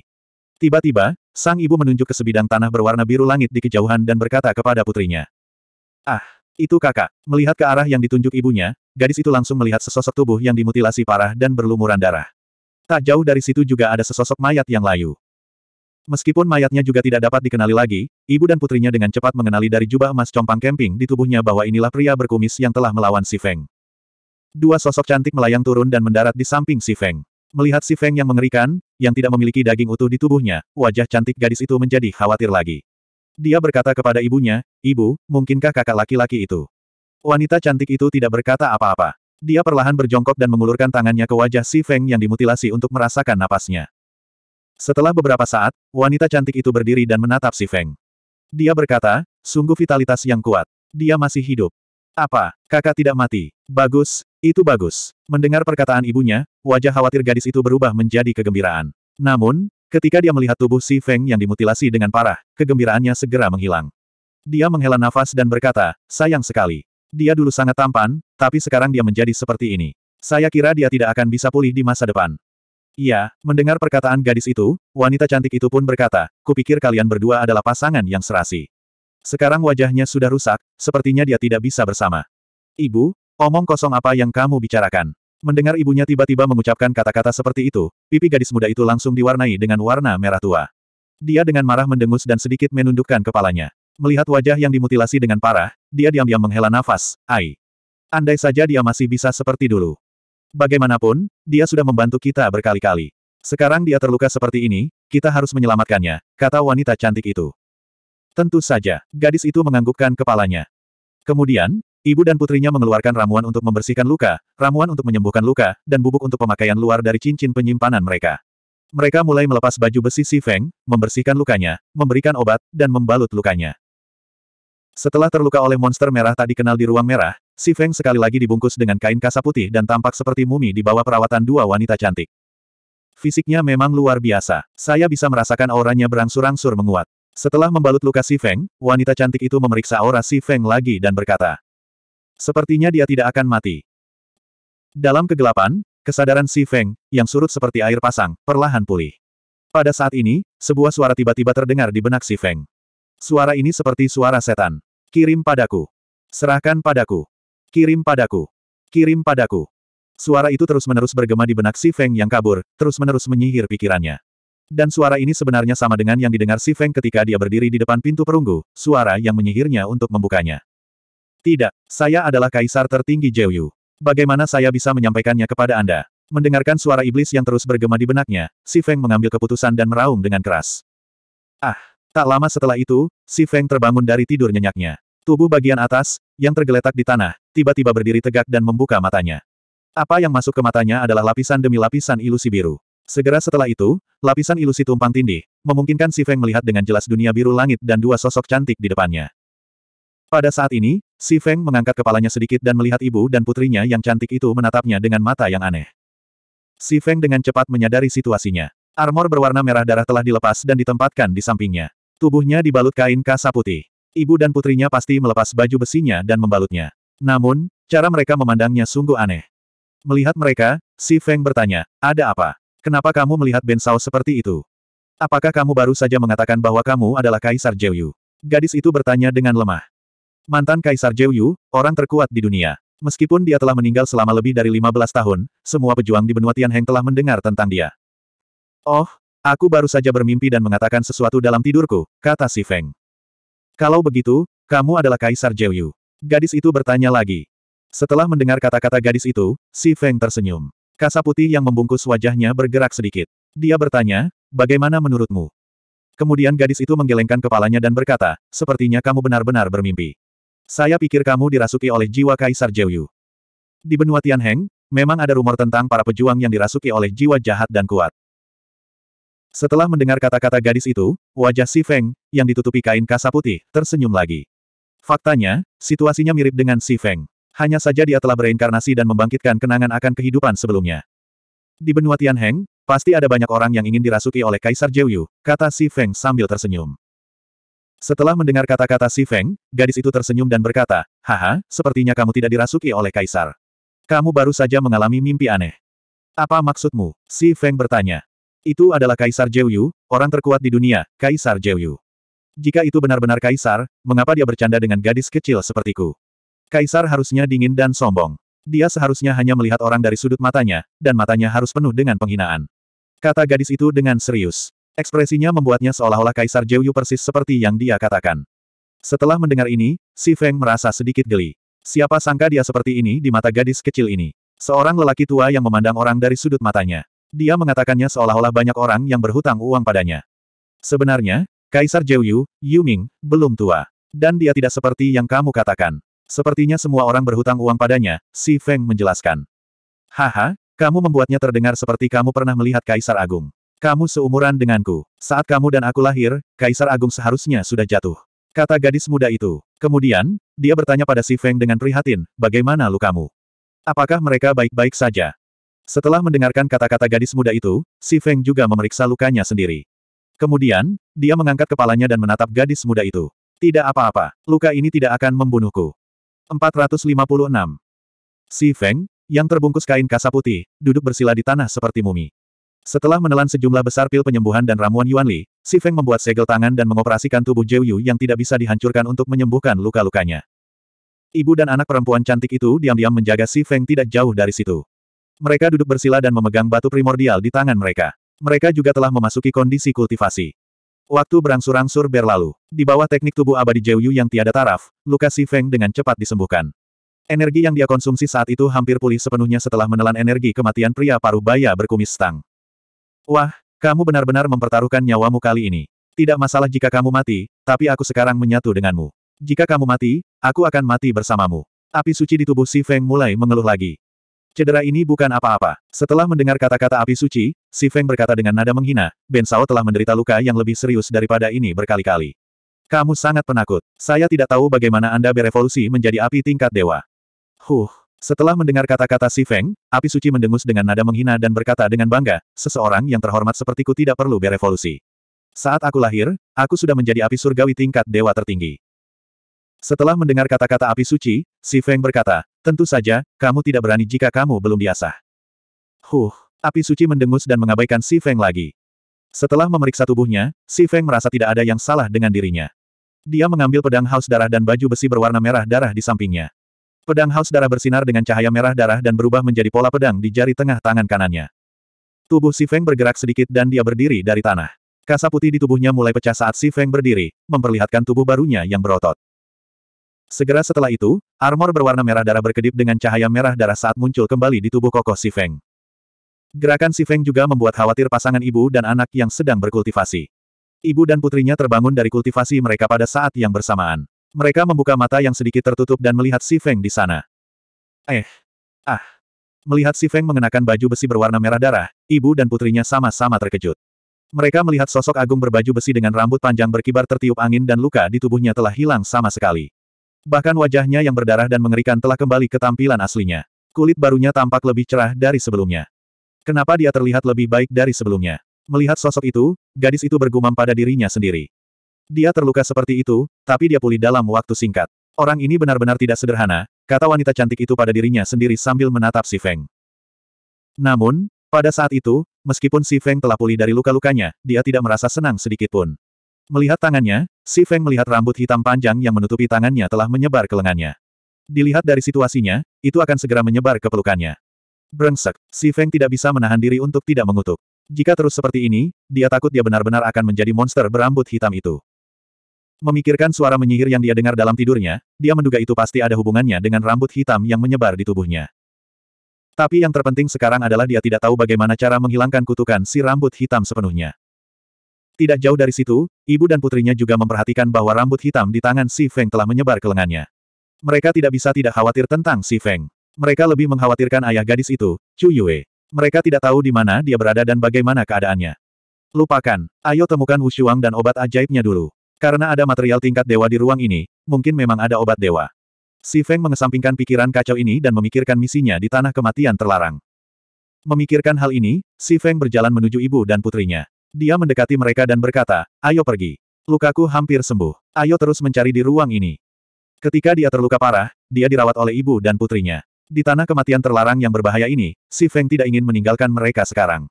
Tiba-tiba, sang ibu menunjuk ke sebidang tanah berwarna biru langit di kejauhan dan berkata kepada putrinya. Ah, itu kakak. Melihat ke arah yang ditunjuk ibunya, gadis itu langsung melihat sesosok tubuh yang dimutilasi parah dan berlumuran darah. Tak jauh dari situ juga ada sesosok mayat yang layu. Meskipun mayatnya juga tidak dapat dikenali lagi, ibu dan putrinya dengan cepat mengenali dari jubah emas compang kemping di tubuhnya bahwa inilah pria berkumis yang telah melawan si Feng. Dua sosok cantik melayang turun dan mendarat di samping si Feng. Melihat si Feng yang mengerikan, yang tidak memiliki daging utuh di tubuhnya, wajah cantik gadis itu menjadi khawatir lagi. Dia berkata kepada ibunya, Ibu, mungkinkah kakak laki-laki itu? Wanita cantik itu tidak berkata apa-apa. Dia perlahan berjongkok dan mengulurkan tangannya ke wajah si Feng yang dimutilasi untuk merasakan napasnya. Setelah beberapa saat, wanita cantik itu berdiri dan menatap si Feng. Dia berkata, sungguh vitalitas yang kuat. Dia masih hidup. Apa, kakak tidak mati? Bagus, itu bagus. Mendengar perkataan ibunya, wajah khawatir gadis itu berubah menjadi kegembiraan. Namun, ketika dia melihat tubuh Si Feng yang dimutilasi dengan parah, kegembiraannya segera menghilang. Dia menghela nafas dan berkata, sayang sekali. Dia dulu sangat tampan, tapi sekarang dia menjadi seperti ini. Saya kira dia tidak akan bisa pulih di masa depan. Iya, mendengar perkataan gadis itu, wanita cantik itu pun berkata, kupikir kalian berdua adalah pasangan yang serasi. Sekarang wajahnya sudah rusak, sepertinya dia tidak bisa bersama. Ibu, Omong kosong apa yang kamu bicarakan? Mendengar ibunya tiba-tiba mengucapkan kata-kata seperti itu, pipi gadis muda itu langsung diwarnai dengan warna merah tua. Dia dengan marah mendengus dan sedikit menundukkan kepalanya. Melihat wajah yang dimutilasi dengan parah, dia diam-diam menghela nafas, ai. Andai saja dia masih bisa seperti dulu. Bagaimanapun, dia sudah membantu kita berkali-kali. Sekarang dia terluka seperti ini, kita harus menyelamatkannya, kata wanita cantik itu. Tentu saja, gadis itu menganggukkan kepalanya. Kemudian, Ibu dan putrinya mengeluarkan ramuan untuk membersihkan luka, ramuan untuk menyembuhkan luka, dan bubuk untuk pemakaian luar dari cincin penyimpanan mereka. Mereka mulai melepas baju besi Si Feng, membersihkan lukanya, memberikan obat, dan membalut lukanya. Setelah terluka oleh monster merah tak dikenal di ruang merah, Si Feng sekali lagi dibungkus dengan kain kasa putih dan tampak seperti mumi di bawah perawatan dua wanita cantik. Fisiknya memang luar biasa. Saya bisa merasakan auranya berangsur-angsur menguat. Setelah membalut luka Si Feng, wanita cantik itu memeriksa aura Si Feng lagi dan berkata, Sepertinya dia tidak akan mati. Dalam kegelapan, kesadaran Si Feng, yang surut seperti air pasang, perlahan pulih. Pada saat ini, sebuah suara tiba-tiba terdengar di benak Si Feng. Suara ini seperti suara setan. Kirim padaku. Serahkan padaku. Kirim padaku. Kirim padaku. Suara itu terus-menerus bergema di benak Si Feng yang kabur, terus-menerus menyihir pikirannya. Dan suara ini sebenarnya sama dengan yang didengar Si Feng ketika dia berdiri di depan pintu perunggu, suara yang menyihirnya untuk membukanya. Tidak, saya adalah kaisar tertinggi Jeyu. Bagaimana saya bisa menyampaikannya kepada Anda? Mendengarkan suara iblis yang terus bergema di benaknya, Si Feng mengambil keputusan dan meraung dengan keras. Ah! Tak lama setelah itu, Si Feng terbangun dari tidur nyenyaknya. Tubuh bagian atas, yang tergeletak di tanah, tiba-tiba berdiri tegak dan membuka matanya. Apa yang masuk ke matanya adalah lapisan demi lapisan ilusi biru. Segera setelah itu, lapisan ilusi tumpang tindih, memungkinkan Si Feng melihat dengan jelas dunia biru langit dan dua sosok cantik di depannya. Pada saat ini, Si Feng mengangkat kepalanya sedikit dan melihat ibu dan putrinya yang cantik itu menatapnya dengan mata yang aneh. Si Feng dengan cepat menyadari situasinya. Armor berwarna merah darah telah dilepas dan ditempatkan di sampingnya. Tubuhnya dibalut kain kasa putih. Ibu dan putrinya pasti melepas baju besinya dan membalutnya. Namun, cara mereka memandangnya sungguh aneh. Melihat mereka, Si Feng bertanya, ada apa? Kenapa kamu melihat Ben Sao seperti itu? Apakah kamu baru saja mengatakan bahwa kamu adalah Kaisar Jeyu? Gadis itu bertanya dengan lemah. Mantan Kaisar Yu, orang terkuat di dunia. Meskipun dia telah meninggal selama lebih dari 15 tahun, semua pejuang di benua Tianheng telah mendengar tentang dia. Oh, aku baru saja bermimpi dan mengatakan sesuatu dalam tidurku, kata Si Feng. Kalau begitu, kamu adalah Kaisar Yu? Gadis itu bertanya lagi. Setelah mendengar kata-kata gadis itu, Si Feng tersenyum. Kasa putih yang membungkus wajahnya bergerak sedikit. Dia bertanya, bagaimana menurutmu? Kemudian gadis itu menggelengkan kepalanya dan berkata, sepertinya kamu benar-benar bermimpi. Saya pikir kamu dirasuki oleh jiwa Kaisar Jeyu. Di benua Tianheng, memang ada rumor tentang para pejuang yang dirasuki oleh jiwa jahat dan kuat. Setelah mendengar kata-kata gadis itu, wajah Si Feng, yang ditutupi kain kasa putih, tersenyum lagi. Faktanya, situasinya mirip dengan Si Feng. Hanya saja dia telah bereinkarnasi dan membangkitkan kenangan akan kehidupan sebelumnya. Di benua Tianheng, pasti ada banyak orang yang ingin dirasuki oleh Kaisar Jeyu, kata Si Feng sambil tersenyum. Setelah mendengar kata-kata Si Feng, gadis itu tersenyum dan berkata, Haha, sepertinya kamu tidak dirasuki oleh Kaisar. Kamu baru saja mengalami mimpi aneh. Apa maksudmu? Si Feng bertanya. Itu adalah Kaisar Jeuyu, orang terkuat di dunia, Kaisar Jeuyu. Jika itu benar-benar Kaisar, mengapa dia bercanda dengan gadis kecil sepertiku? Kaisar harusnya dingin dan sombong. Dia seharusnya hanya melihat orang dari sudut matanya, dan matanya harus penuh dengan penghinaan. Kata gadis itu dengan serius. Ekspresinya membuatnya seolah-olah Kaisar Jeyu persis seperti yang dia katakan. Setelah mendengar ini, Si Feng merasa sedikit geli. Siapa sangka dia seperti ini di mata gadis kecil ini. Seorang lelaki tua yang memandang orang dari sudut matanya. Dia mengatakannya seolah-olah banyak orang yang berhutang uang padanya. Sebenarnya, Kaisar Yu Ming, belum tua. Dan dia tidak seperti yang kamu katakan. Sepertinya semua orang berhutang uang padanya, Si Feng menjelaskan. Haha, kamu membuatnya terdengar seperti kamu pernah melihat Kaisar Agung. Kamu seumuran denganku. Saat kamu dan aku lahir, Kaisar Agung seharusnya sudah jatuh. Kata gadis muda itu. Kemudian, dia bertanya pada si Feng dengan prihatin, bagaimana lukamu? Apakah mereka baik-baik saja? Setelah mendengarkan kata-kata gadis muda itu, si Feng juga memeriksa lukanya sendiri. Kemudian, dia mengangkat kepalanya dan menatap gadis muda itu. Tidak apa-apa, luka ini tidak akan membunuhku. 456. Si Feng, yang terbungkus kain kasa putih, duduk bersila di tanah seperti mumi. Setelah menelan sejumlah besar pil penyembuhan dan ramuan Yuan Li, Si Feng membuat segel tangan dan mengoperasikan tubuh Zhou Yu yang tidak bisa dihancurkan untuk menyembuhkan luka-lukanya. Ibu dan anak perempuan cantik itu diam-diam menjaga Si Feng tidak jauh dari situ. Mereka duduk bersila dan memegang batu primordial di tangan mereka. Mereka juga telah memasuki kondisi kultivasi. Waktu berangsur-angsur berlalu. Di bawah teknik tubuh abadi Zhou Yu yang tiada taraf, luka Si Feng dengan cepat disembuhkan. Energi yang dia konsumsi saat itu hampir pulih sepenuhnya setelah menelan energi kematian pria paruh baya berkumis stang. Wah, kamu benar-benar mempertaruhkan nyawamu kali ini. Tidak masalah jika kamu mati, tapi aku sekarang menyatu denganmu. Jika kamu mati, aku akan mati bersamamu. Api suci di tubuh Si Feng mulai mengeluh lagi. Cedera ini bukan apa-apa. Setelah mendengar kata-kata api suci, Si Feng berkata dengan nada menghina, Ben Sao telah menderita luka yang lebih serius daripada ini berkali-kali. Kamu sangat penakut. Saya tidak tahu bagaimana Anda berevolusi menjadi api tingkat dewa. Huh. Setelah mendengar kata-kata Si Feng, api suci mendengus dengan nada menghina dan berkata dengan bangga, seseorang yang terhormat sepertiku tidak perlu berevolusi. Saat aku lahir, aku sudah menjadi api surgawi tingkat dewa tertinggi. Setelah mendengar kata-kata api suci, Si Feng berkata, tentu saja, kamu tidak berani jika kamu belum diasah. Huh, api suci mendengus dan mengabaikan Si Feng lagi. Setelah memeriksa tubuhnya, Si Feng merasa tidak ada yang salah dengan dirinya. Dia mengambil pedang haus darah dan baju besi berwarna merah darah di sampingnya. Pedang haus darah bersinar dengan cahaya merah darah dan berubah menjadi pola pedang di jari tengah tangan kanannya. Tubuh Si Feng bergerak sedikit dan dia berdiri dari tanah. Kasa putih di tubuhnya mulai pecah saat Si Feng berdiri, memperlihatkan tubuh barunya yang berotot. Segera setelah itu, armor berwarna merah darah berkedip dengan cahaya merah darah saat muncul kembali di tubuh kokoh Si Feng. Gerakan Si Feng juga membuat khawatir pasangan ibu dan anak yang sedang berkultivasi. Ibu dan putrinya terbangun dari kultivasi mereka pada saat yang bersamaan. Mereka membuka mata yang sedikit tertutup dan melihat Si Feng di sana. Eh. Ah. Melihat Si Feng mengenakan baju besi berwarna merah darah, ibu dan putrinya sama-sama terkejut. Mereka melihat sosok agung berbaju besi dengan rambut panjang berkibar tertiup angin dan luka di tubuhnya telah hilang sama sekali. Bahkan wajahnya yang berdarah dan mengerikan telah kembali ke tampilan aslinya. Kulit barunya tampak lebih cerah dari sebelumnya. Kenapa dia terlihat lebih baik dari sebelumnya? Melihat sosok itu, gadis itu bergumam pada dirinya sendiri. Dia terluka seperti itu, tapi dia pulih dalam waktu singkat. Orang ini benar-benar tidak sederhana, kata wanita cantik itu pada dirinya sendiri sambil menatap si Feng. Namun, pada saat itu, meskipun si Feng telah pulih dari luka-lukanya, dia tidak merasa senang sedikitpun. Melihat tangannya, si Feng melihat rambut hitam panjang yang menutupi tangannya telah menyebar ke lengannya. Dilihat dari situasinya, itu akan segera menyebar ke pelukannya. Brengsek, si Feng tidak bisa menahan diri untuk tidak mengutuk. Jika terus seperti ini, dia takut dia benar-benar akan menjadi monster berambut hitam itu. Memikirkan suara menyihir yang dia dengar dalam tidurnya, dia menduga itu pasti ada hubungannya dengan rambut hitam yang menyebar di tubuhnya. Tapi yang terpenting sekarang adalah dia tidak tahu bagaimana cara menghilangkan kutukan si rambut hitam sepenuhnya. Tidak jauh dari situ, ibu dan putrinya juga memperhatikan bahwa rambut hitam di tangan Si Feng telah menyebar ke lengannya. Mereka tidak bisa tidak khawatir tentang Si Feng. Mereka lebih mengkhawatirkan ayah gadis itu, Chu Yue. Mereka tidak tahu di mana dia berada dan bagaimana keadaannya. Lupakan, ayo temukan Wu Shuang dan obat ajaibnya dulu. Karena ada material tingkat dewa di ruang ini, mungkin memang ada obat dewa. Si Feng mengesampingkan pikiran kacau ini dan memikirkan misinya di tanah kematian terlarang. Memikirkan hal ini, Si Feng berjalan menuju ibu dan putrinya. Dia mendekati mereka dan berkata, ayo pergi. Lukaku hampir sembuh. Ayo terus mencari di ruang ini. Ketika dia terluka parah, dia dirawat oleh ibu dan putrinya. Di tanah kematian terlarang yang berbahaya ini, Si Feng tidak ingin meninggalkan mereka sekarang.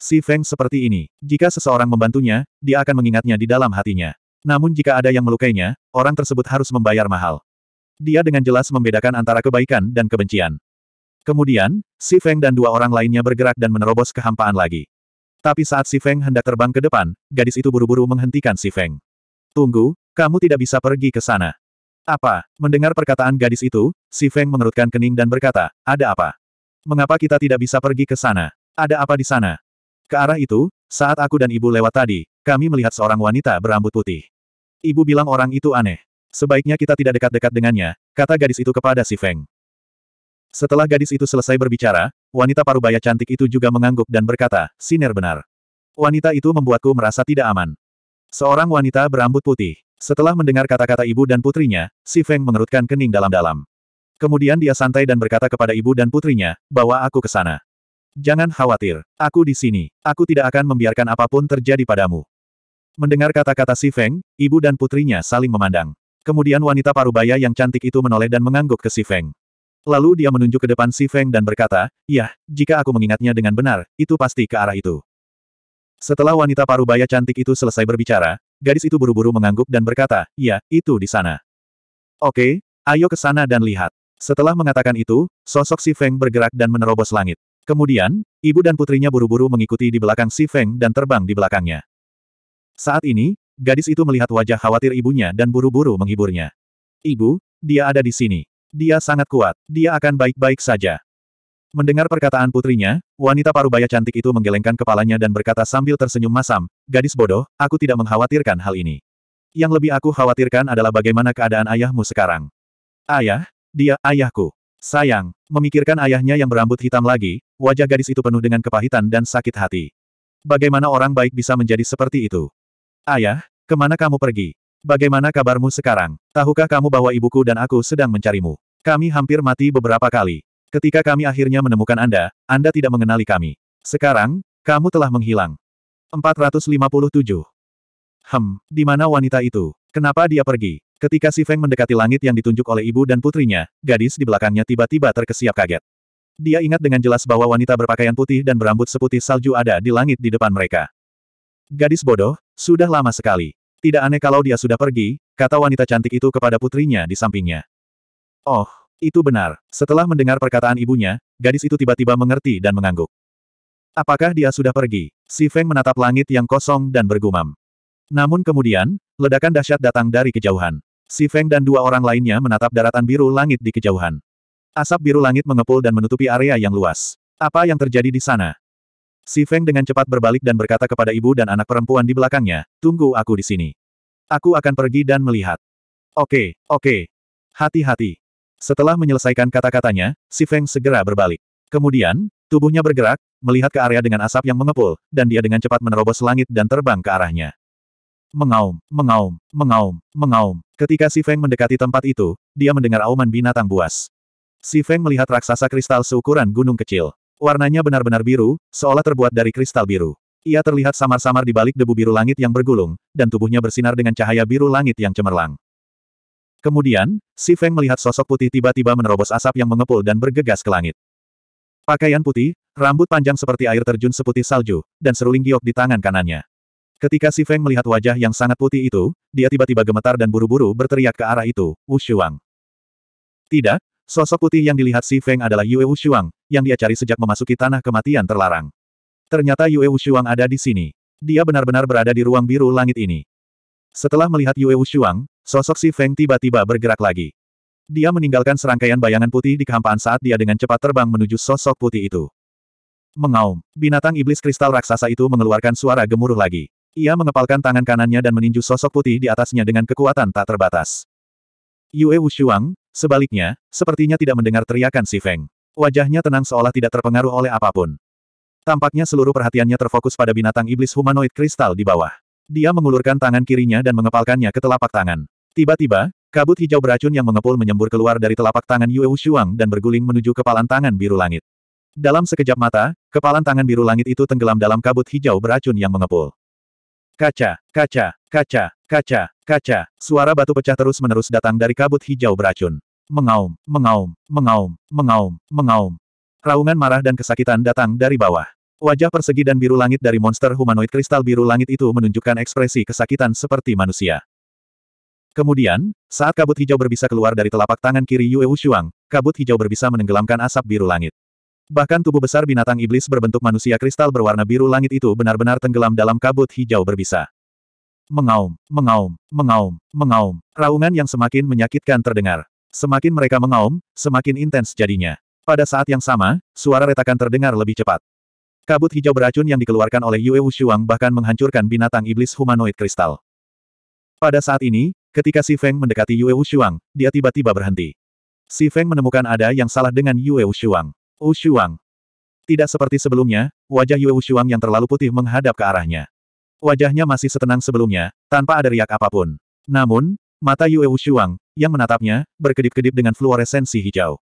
Si Feng seperti ini. Jika seseorang membantunya, dia akan mengingatnya di dalam hatinya. Namun jika ada yang melukainya, orang tersebut harus membayar mahal. Dia dengan jelas membedakan antara kebaikan dan kebencian. Kemudian, Si Feng dan dua orang lainnya bergerak dan menerobos kehampaan lagi. Tapi saat Si Feng hendak terbang ke depan, gadis itu buru-buru menghentikan Si Feng. Tunggu, kamu tidak bisa pergi ke sana. Apa? Mendengar perkataan gadis itu, Si Feng mengerutkan kening dan berkata, ada apa? Mengapa kita tidak bisa pergi ke sana? Ada apa di sana? Ke arah itu, saat aku dan ibu lewat tadi, kami melihat seorang wanita berambut putih. Ibu bilang orang itu aneh. Sebaiknya kita tidak dekat-dekat dengannya, kata gadis itu kepada si Feng. Setelah gadis itu selesai berbicara, wanita parubaya cantik itu juga mengangguk dan berkata, Siner benar. Wanita itu membuatku merasa tidak aman. Seorang wanita berambut putih. Setelah mendengar kata-kata ibu dan putrinya, si Feng mengerutkan kening dalam-dalam. Kemudian dia santai dan berkata kepada ibu dan putrinya, bawa aku ke sana. Jangan khawatir, aku di sini. Aku tidak akan membiarkan apapun terjadi padamu. Mendengar kata-kata Si Feng, ibu dan putrinya saling memandang. Kemudian wanita parubaya yang cantik itu menoleh dan mengangguk ke Si Feng. Lalu dia menunjuk ke depan Si Feng dan berkata, Yah, jika aku mengingatnya dengan benar, itu pasti ke arah itu. Setelah wanita parubaya cantik itu selesai berbicara, gadis itu buru-buru mengangguk dan berkata, Ya, itu di sana. Oke, ayo ke sana dan lihat. Setelah mengatakan itu, sosok Si Feng bergerak dan menerobos langit. Kemudian, ibu dan putrinya buru-buru mengikuti di belakang Si Feng dan terbang di belakangnya. Saat ini, gadis itu melihat wajah khawatir ibunya dan buru-buru menghiburnya. Ibu, dia ada di sini. Dia sangat kuat. Dia akan baik-baik saja. Mendengar perkataan putrinya, wanita parubaya cantik itu menggelengkan kepalanya dan berkata sambil tersenyum masam, Gadis bodoh, aku tidak mengkhawatirkan hal ini. Yang lebih aku khawatirkan adalah bagaimana keadaan ayahmu sekarang. Ayah? Dia, ayahku. Sayang, memikirkan ayahnya yang berambut hitam lagi, wajah gadis itu penuh dengan kepahitan dan sakit hati. Bagaimana orang baik bisa menjadi seperti itu? Ayah, kemana kamu pergi? Bagaimana kabarmu sekarang? Tahukah kamu bahwa ibuku dan aku sedang mencarimu? Kami hampir mati beberapa kali. Ketika kami akhirnya menemukan Anda, Anda tidak mengenali kami. Sekarang, kamu telah menghilang. 457. Hem, di mana wanita itu? Kenapa dia pergi? Ketika Si Feng mendekati langit yang ditunjuk oleh ibu dan putrinya, gadis di belakangnya tiba-tiba terkesiap kaget. Dia ingat dengan jelas bahwa wanita berpakaian putih dan berambut seputih salju ada di langit di depan mereka. Gadis bodoh, sudah lama sekali. Tidak aneh kalau dia sudah pergi, kata wanita cantik itu kepada putrinya di sampingnya. Oh, itu benar. Setelah mendengar perkataan ibunya, gadis itu tiba-tiba mengerti dan mengangguk. Apakah dia sudah pergi? Si Feng menatap langit yang kosong dan bergumam. Namun kemudian, ledakan dahsyat datang dari kejauhan. Si Feng dan dua orang lainnya menatap daratan biru langit di kejauhan. Asap biru langit mengepul dan menutupi area yang luas. Apa yang terjadi di sana? Si Feng dengan cepat berbalik dan berkata kepada ibu dan anak perempuan di belakangnya, tunggu aku di sini. Aku akan pergi dan melihat. Oke, oke. Hati-hati. Setelah menyelesaikan kata-katanya, si Feng segera berbalik. Kemudian, tubuhnya bergerak, melihat ke area dengan asap yang mengepul, dan dia dengan cepat menerobos langit dan terbang ke arahnya. Mengaum, mengaum, mengaum, mengaum. Ketika si Feng mendekati tempat itu, dia mendengar auman binatang buas. Si Feng melihat raksasa kristal seukuran gunung kecil. Warnanya benar-benar biru, seolah terbuat dari kristal biru. Ia terlihat samar-samar di balik debu biru langit yang bergulung, dan tubuhnya bersinar dengan cahaya biru langit yang cemerlang. Kemudian, Si Feng melihat sosok putih tiba-tiba menerobos asap yang mengepul dan bergegas ke langit. Pakaian putih, rambut panjang seperti air terjun seputih salju, dan seruling giok di tangan kanannya. Ketika Si Feng melihat wajah yang sangat putih itu, dia tiba-tiba gemetar dan buru-buru berteriak ke arah itu, Wu Shuang. Tidak, Sosok putih yang dilihat Si Feng adalah Yue Wushuang, yang dia cari sejak memasuki tanah kematian terlarang. Ternyata Yue Wushuang ada di sini. Dia benar-benar berada di ruang biru langit ini. Setelah melihat Yue Wushuang, sosok Si Feng tiba-tiba bergerak lagi. Dia meninggalkan serangkaian bayangan putih di kehampaan saat dia dengan cepat terbang menuju sosok putih itu. Mengaum, binatang iblis kristal raksasa itu mengeluarkan suara gemuruh lagi. Ia mengepalkan tangan kanannya dan meninju sosok putih di atasnya dengan kekuatan tak terbatas. Yue Wushuang, Sebaliknya, sepertinya tidak mendengar teriakan si Feng. Wajahnya tenang seolah tidak terpengaruh oleh apapun. Tampaknya seluruh perhatiannya terfokus pada binatang iblis humanoid kristal di bawah. Dia mengulurkan tangan kirinya dan mengepalkannya ke telapak tangan. Tiba-tiba, kabut hijau beracun yang mengepul menyembur keluar dari telapak tangan Yue Wushuang dan berguling menuju kepalan tangan biru langit. Dalam sekejap mata, kepalan tangan biru langit itu tenggelam dalam kabut hijau beracun yang mengepul. Kaca, kaca, kaca, kaca, Kaca, suara batu pecah terus-menerus datang dari kabut hijau beracun. Mengaum, mengaum, mengaum, mengaum, mengaum. Raungan marah dan kesakitan datang dari bawah. Wajah persegi dan biru langit dari monster humanoid kristal biru langit itu menunjukkan ekspresi kesakitan seperti manusia. Kemudian, saat kabut hijau berbisa keluar dari telapak tangan kiri Yue Wushuang, kabut hijau berbisa menenggelamkan asap biru langit. Bahkan tubuh besar binatang iblis berbentuk manusia kristal berwarna biru langit itu benar-benar tenggelam dalam kabut hijau berbisa. Mengaum, mengaum, mengaum, mengaum. Raungan yang semakin menyakitkan terdengar. Semakin mereka mengaum, semakin intens jadinya. Pada saat yang sama, suara retakan terdengar lebih cepat. Kabut hijau beracun yang dikeluarkan oleh Yue Wushuang bahkan menghancurkan binatang iblis humanoid kristal. Pada saat ini, ketika Si Feng mendekati Yue Wushuang, dia tiba-tiba berhenti. Si Feng menemukan ada yang salah dengan Yue Wushuang. Wushuang. Tidak seperti sebelumnya, wajah Yue Wushuang yang terlalu putih menghadap ke arahnya. Wajahnya masih setenang sebelumnya, tanpa ada riak apapun. Namun, mata Yue Wushuang, yang menatapnya, berkedip-kedip dengan fluoresensi hijau.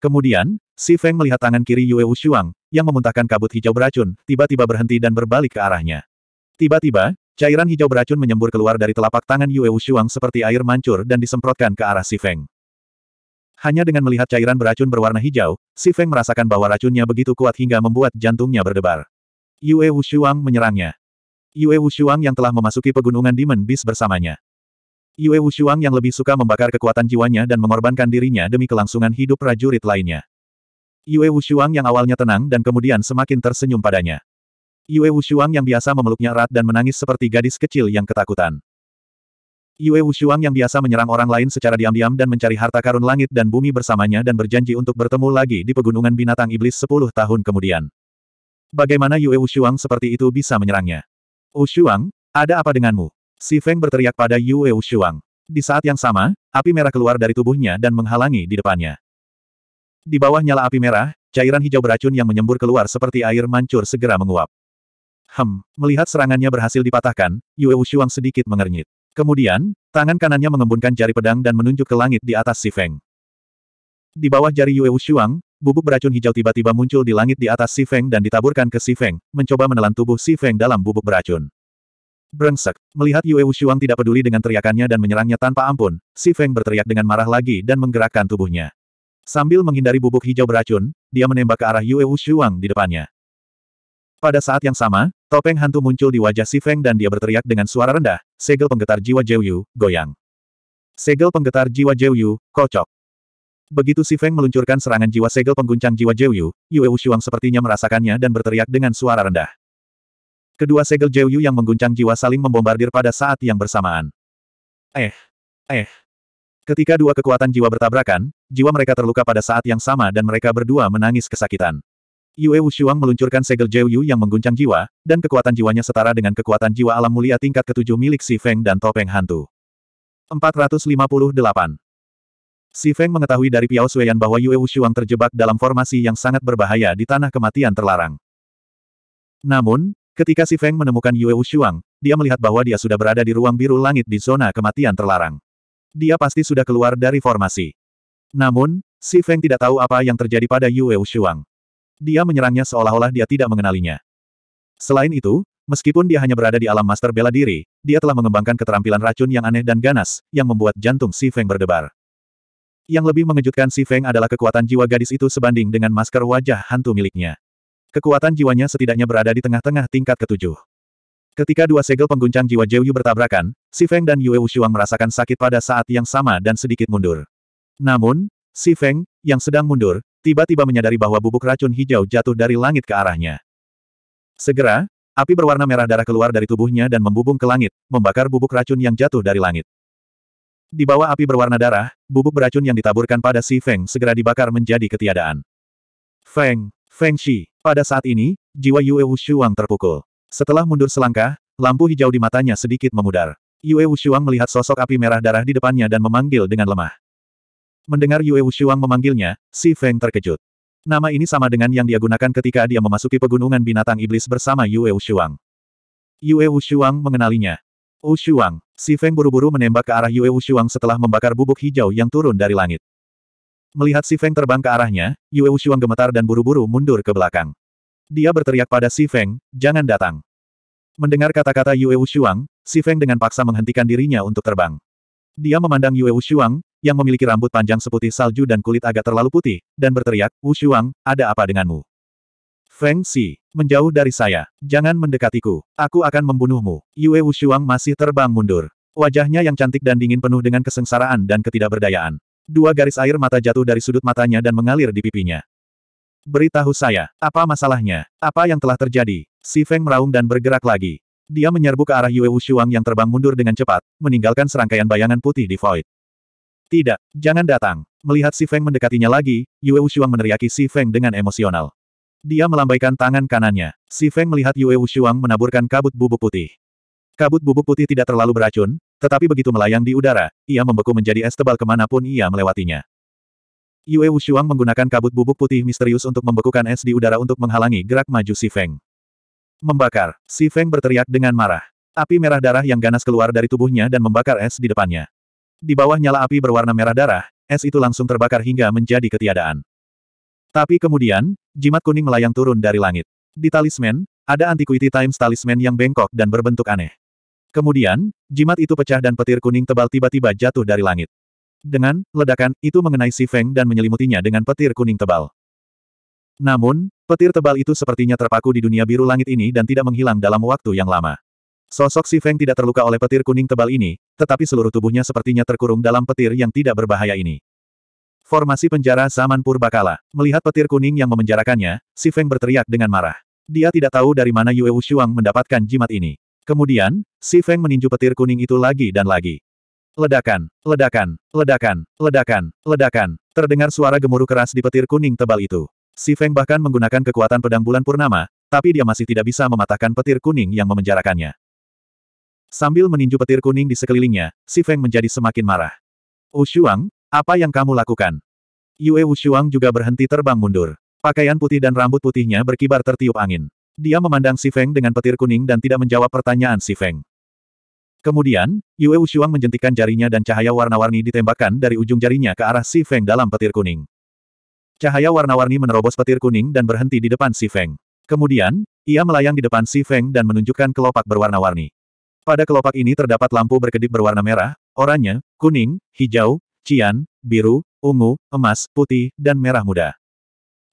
Kemudian, Si Feng melihat tangan kiri Yue Wushuang, yang memuntahkan kabut hijau beracun, tiba-tiba berhenti dan berbalik ke arahnya. Tiba-tiba, cairan hijau beracun menyembur keluar dari telapak tangan Yue Wushuang seperti air mancur dan disemprotkan ke arah Si Feng. Hanya dengan melihat cairan beracun berwarna hijau, Si Feng merasakan bahwa racunnya begitu kuat hingga membuat jantungnya berdebar. Yue Wushuang menyerangnya. Yue Wushuang yang telah memasuki pegunungan Demon Beast bersamanya. Yue Wushuang yang lebih suka membakar kekuatan jiwanya dan mengorbankan dirinya demi kelangsungan hidup prajurit lainnya. Yue Wushuang yang awalnya tenang dan kemudian semakin tersenyum padanya. Yue Wushuang yang biasa memeluknya erat dan menangis seperti gadis kecil yang ketakutan. Yue Wushuang yang biasa menyerang orang lain secara diam-diam dan mencari harta karun langit dan bumi bersamanya dan berjanji untuk bertemu lagi di Pegunungan Binatang Iblis sepuluh tahun kemudian. Bagaimana Yue Wushuang seperti itu bisa menyerangnya? Ushuang, ada apa denganmu? Si Feng berteriak pada Yue Ushuang. Di saat yang sama, api merah keluar dari tubuhnya dan menghalangi di depannya. Di bawah nyala api merah, cairan hijau beracun yang menyembur keluar seperti air mancur segera menguap. Hem, melihat serangannya berhasil dipatahkan, Yue Ushuang sedikit mengernyit. Kemudian, tangan kanannya mengembunkan jari pedang dan menunjuk ke langit di atas si Feng. Di bawah jari Yue Ushuang, bubuk beracun hijau tiba-tiba muncul di langit di atas Si Feng dan ditaburkan ke Si Feng, mencoba menelan tubuh Si Feng dalam bubuk beracun. Brengsek, melihat Yue Wushuang tidak peduli dengan teriakannya dan menyerangnya tanpa ampun, Si Feng berteriak dengan marah lagi dan menggerakkan tubuhnya. Sambil menghindari bubuk hijau beracun, dia menembak ke arah Yue Wushuang di depannya. Pada saat yang sama, topeng hantu muncul di wajah Si Feng dan dia berteriak dengan suara rendah, segel penggetar jiwa Jiu Yu, goyang. Segel penggetar jiwa Jiu Yu, kocok. Begitu Si Feng meluncurkan serangan jiwa segel pengguncang jiwa Jiu Yu, Yue Shuang sepertinya merasakannya dan berteriak dengan suara rendah. Kedua segel Jiu Yu yang mengguncang jiwa saling membombardir pada saat yang bersamaan. Eh, eh. Ketika dua kekuatan jiwa bertabrakan, jiwa mereka terluka pada saat yang sama dan mereka berdua menangis kesakitan. Yue Wushuang meluncurkan segel Jiu Yu yang mengguncang jiwa, dan kekuatan jiwanya setara dengan kekuatan jiwa alam mulia tingkat ketujuh milik Si Feng dan topeng hantu. 458 Si Feng mengetahui dari Piao Xueyan bahwa Yue Wushuang terjebak dalam formasi yang sangat berbahaya di tanah kematian terlarang. Namun, ketika Si Feng menemukan Yue Wushuang, dia melihat bahwa dia sudah berada di ruang biru langit di zona kematian terlarang. Dia pasti sudah keluar dari formasi. Namun, Si Feng tidak tahu apa yang terjadi pada Yue Wushuang. Dia menyerangnya seolah-olah dia tidak mengenalinya. Selain itu, meskipun dia hanya berada di alam master bela diri, dia telah mengembangkan keterampilan racun yang aneh dan ganas, yang membuat jantung Si Feng berdebar. Yang lebih mengejutkan si Feng adalah kekuatan jiwa gadis itu sebanding dengan masker wajah hantu miliknya. Kekuatan jiwanya setidaknya berada di tengah-tengah tingkat ketujuh. Ketika dua segel pengguncang jiwa Jiu Yu bertabrakan, si Feng dan Yue Wushuang merasakan sakit pada saat yang sama dan sedikit mundur. Namun, si Feng, yang sedang mundur, tiba-tiba menyadari bahwa bubuk racun hijau jatuh dari langit ke arahnya. Segera, api berwarna merah darah keluar dari tubuhnya dan membubung ke langit, membakar bubuk racun yang jatuh dari langit. Di bawah api berwarna darah, bubuk beracun yang ditaburkan pada Si Feng segera dibakar menjadi ketiadaan. Feng, Feng Shi, pada saat ini, jiwa Yue Wushuang terpukul. Setelah mundur selangkah, lampu hijau di matanya sedikit memudar. Yue Wushuang melihat sosok api merah darah di depannya dan memanggil dengan lemah. Mendengar Yue Wushuang memanggilnya, Si Feng terkejut. Nama ini sama dengan yang dia gunakan ketika dia memasuki pegunungan binatang iblis bersama Yue Wushuang. Yue Wushuang mengenalinya. Wushuang, Si Feng buru-buru menembak ke arah Yue Wushuang setelah membakar bubuk hijau yang turun dari langit. Melihat si Feng terbang ke arahnya, Yue Wushuang gemetar dan buru-buru mundur ke belakang. Dia berteriak pada si Feng, jangan datang. Mendengar kata-kata Yue Wushuang, si Feng dengan paksa menghentikan dirinya untuk terbang. Dia memandang Yue Wushuang, yang memiliki rambut panjang seputih salju dan kulit agak terlalu putih, dan berteriak, Wushuang, ada apa denganmu? Feng Xi, menjauh dari saya. Jangan mendekatiku. Aku akan membunuhmu. Yue Wushuang masih terbang mundur. Wajahnya yang cantik dan dingin penuh dengan kesengsaraan dan ketidakberdayaan. Dua garis air mata jatuh dari sudut matanya dan mengalir di pipinya. Beritahu saya, apa masalahnya? Apa yang telah terjadi? Si Feng meraung dan bergerak lagi. Dia menyerbu ke arah Yue Wushuang yang terbang mundur dengan cepat, meninggalkan serangkaian bayangan putih di void. Tidak, jangan datang. Melihat Si Feng mendekatinya lagi, Yue Wushuang meneriaki Si Feng dengan emosional. Dia melambaikan tangan kanannya. Si Feng melihat Yue Wushuang menaburkan kabut bubuk putih. Kabut bubuk putih tidak terlalu beracun, tetapi begitu melayang di udara, ia membeku menjadi es tebal kemanapun ia melewatinya. Yue Wushuang menggunakan kabut bubuk putih misterius untuk membekukan es di udara untuk menghalangi gerak maju Si Feng. Membakar, Si Feng berteriak dengan marah. Api merah darah yang ganas keluar dari tubuhnya dan membakar es di depannya. Di bawah nyala api berwarna merah darah, es itu langsung terbakar hingga menjadi ketiadaan. Tapi kemudian, jimat kuning melayang turun dari langit. Di talisman, ada antiquity times talisman yang bengkok dan berbentuk aneh. Kemudian, jimat itu pecah dan petir kuning tebal tiba-tiba jatuh dari langit. Dengan ledakan, itu mengenai si Feng dan menyelimutinya dengan petir kuning tebal. Namun, petir tebal itu sepertinya terpaku di dunia biru langit ini dan tidak menghilang dalam waktu yang lama. Sosok si Feng tidak terluka oleh petir kuning tebal ini, tetapi seluruh tubuhnya sepertinya terkurung dalam petir yang tidak berbahaya ini. Formasi penjara zaman purbakala. Melihat petir kuning yang memenjarakannya, Si Feng berteriak dengan marah. Dia tidak tahu dari mana Yue Wushuang mendapatkan jimat ini. Kemudian, Si Feng meninju petir kuning itu lagi dan lagi. Ledakan, ledakan, ledakan, ledakan, ledakan. Terdengar suara gemuruh keras di petir kuning tebal itu. Si Feng bahkan menggunakan kekuatan pedang bulan purnama, tapi dia masih tidak bisa mematahkan petir kuning yang memenjarakannya. Sambil meninju petir kuning di sekelilingnya, Si Feng menjadi semakin marah. Ushuang, apa yang kamu lakukan? Yue Wushuang juga berhenti terbang mundur. Pakaian putih dan rambut putihnya berkibar tertiup angin. Dia memandang Si Feng dengan petir kuning dan tidak menjawab pertanyaan Si Feng. Kemudian, Yue Wushuang menjentikan jarinya dan cahaya warna-warni ditembakkan dari ujung jarinya ke arah Si Feng dalam petir kuning. Cahaya warna-warni menerobos petir kuning dan berhenti di depan Si Feng. Kemudian, ia melayang di depan Si Feng dan menunjukkan kelopak berwarna-warni. Pada kelopak ini terdapat lampu berkedip berwarna merah, oranye, kuning, hijau, cian, biru, ungu, emas, putih, dan merah muda.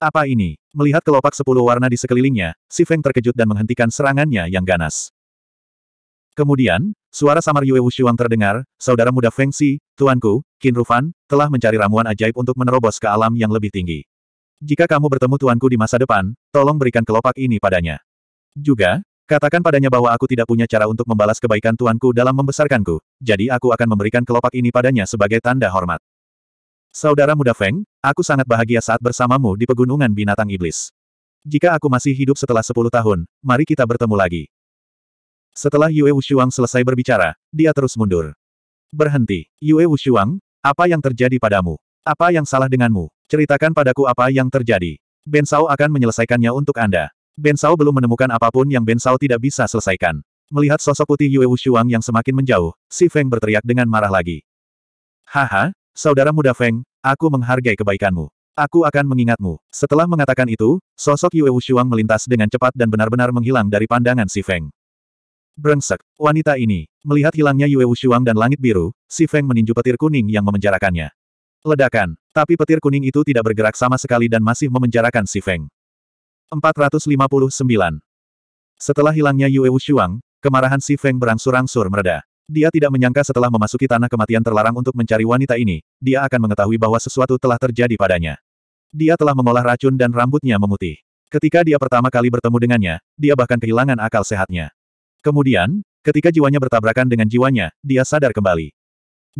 Apa ini? Melihat kelopak sepuluh warna di sekelilingnya, Si Feng terkejut dan menghentikan serangannya yang ganas. Kemudian, suara samar Yue Wushuang terdengar, saudara muda Feng Si, tuanku, Qin Rufan, telah mencari ramuan ajaib untuk menerobos ke alam yang lebih tinggi. Jika kamu bertemu tuanku di masa depan, tolong berikan kelopak ini padanya. Juga, Katakan padanya bahwa aku tidak punya cara untuk membalas kebaikan tuanku dalam membesarkanku, jadi aku akan memberikan kelopak ini padanya sebagai tanda hormat. Saudara muda Feng, aku sangat bahagia saat bersamamu di pegunungan binatang iblis. Jika aku masih hidup setelah sepuluh tahun, mari kita bertemu lagi. Setelah Yue Wushuang selesai berbicara, dia terus mundur. Berhenti. Yue Wushuang, apa yang terjadi padamu? Apa yang salah denganmu? Ceritakan padaku apa yang terjadi. Ben Sao akan menyelesaikannya untuk Anda. Ben Sao belum menemukan apapun yang Ben Sao tidak bisa selesaikan. Melihat sosok putih Yue Wushuang yang semakin menjauh, si Feng berteriak dengan marah lagi. Haha, saudara muda Feng, aku menghargai kebaikanmu. Aku akan mengingatmu. Setelah mengatakan itu, sosok Yue Wushuang melintas dengan cepat dan benar-benar menghilang dari pandangan si Feng. Brengsek, wanita ini. Melihat hilangnya Yue Wushuang dan langit biru, si Feng meninju petir kuning yang memenjarakannya. Ledakan. Tapi petir kuning itu tidak bergerak sama sekali dan masih memenjarakan si Feng. 459. Setelah hilangnya Yue Wushuang, kemarahan Si Feng berangsur-angsur mereda. Dia tidak menyangka setelah memasuki tanah kematian terlarang untuk mencari wanita ini, dia akan mengetahui bahwa sesuatu telah terjadi padanya. Dia telah mengolah racun dan rambutnya memutih. Ketika dia pertama kali bertemu dengannya, dia bahkan kehilangan akal sehatnya. Kemudian, ketika jiwanya bertabrakan dengan jiwanya, dia sadar kembali.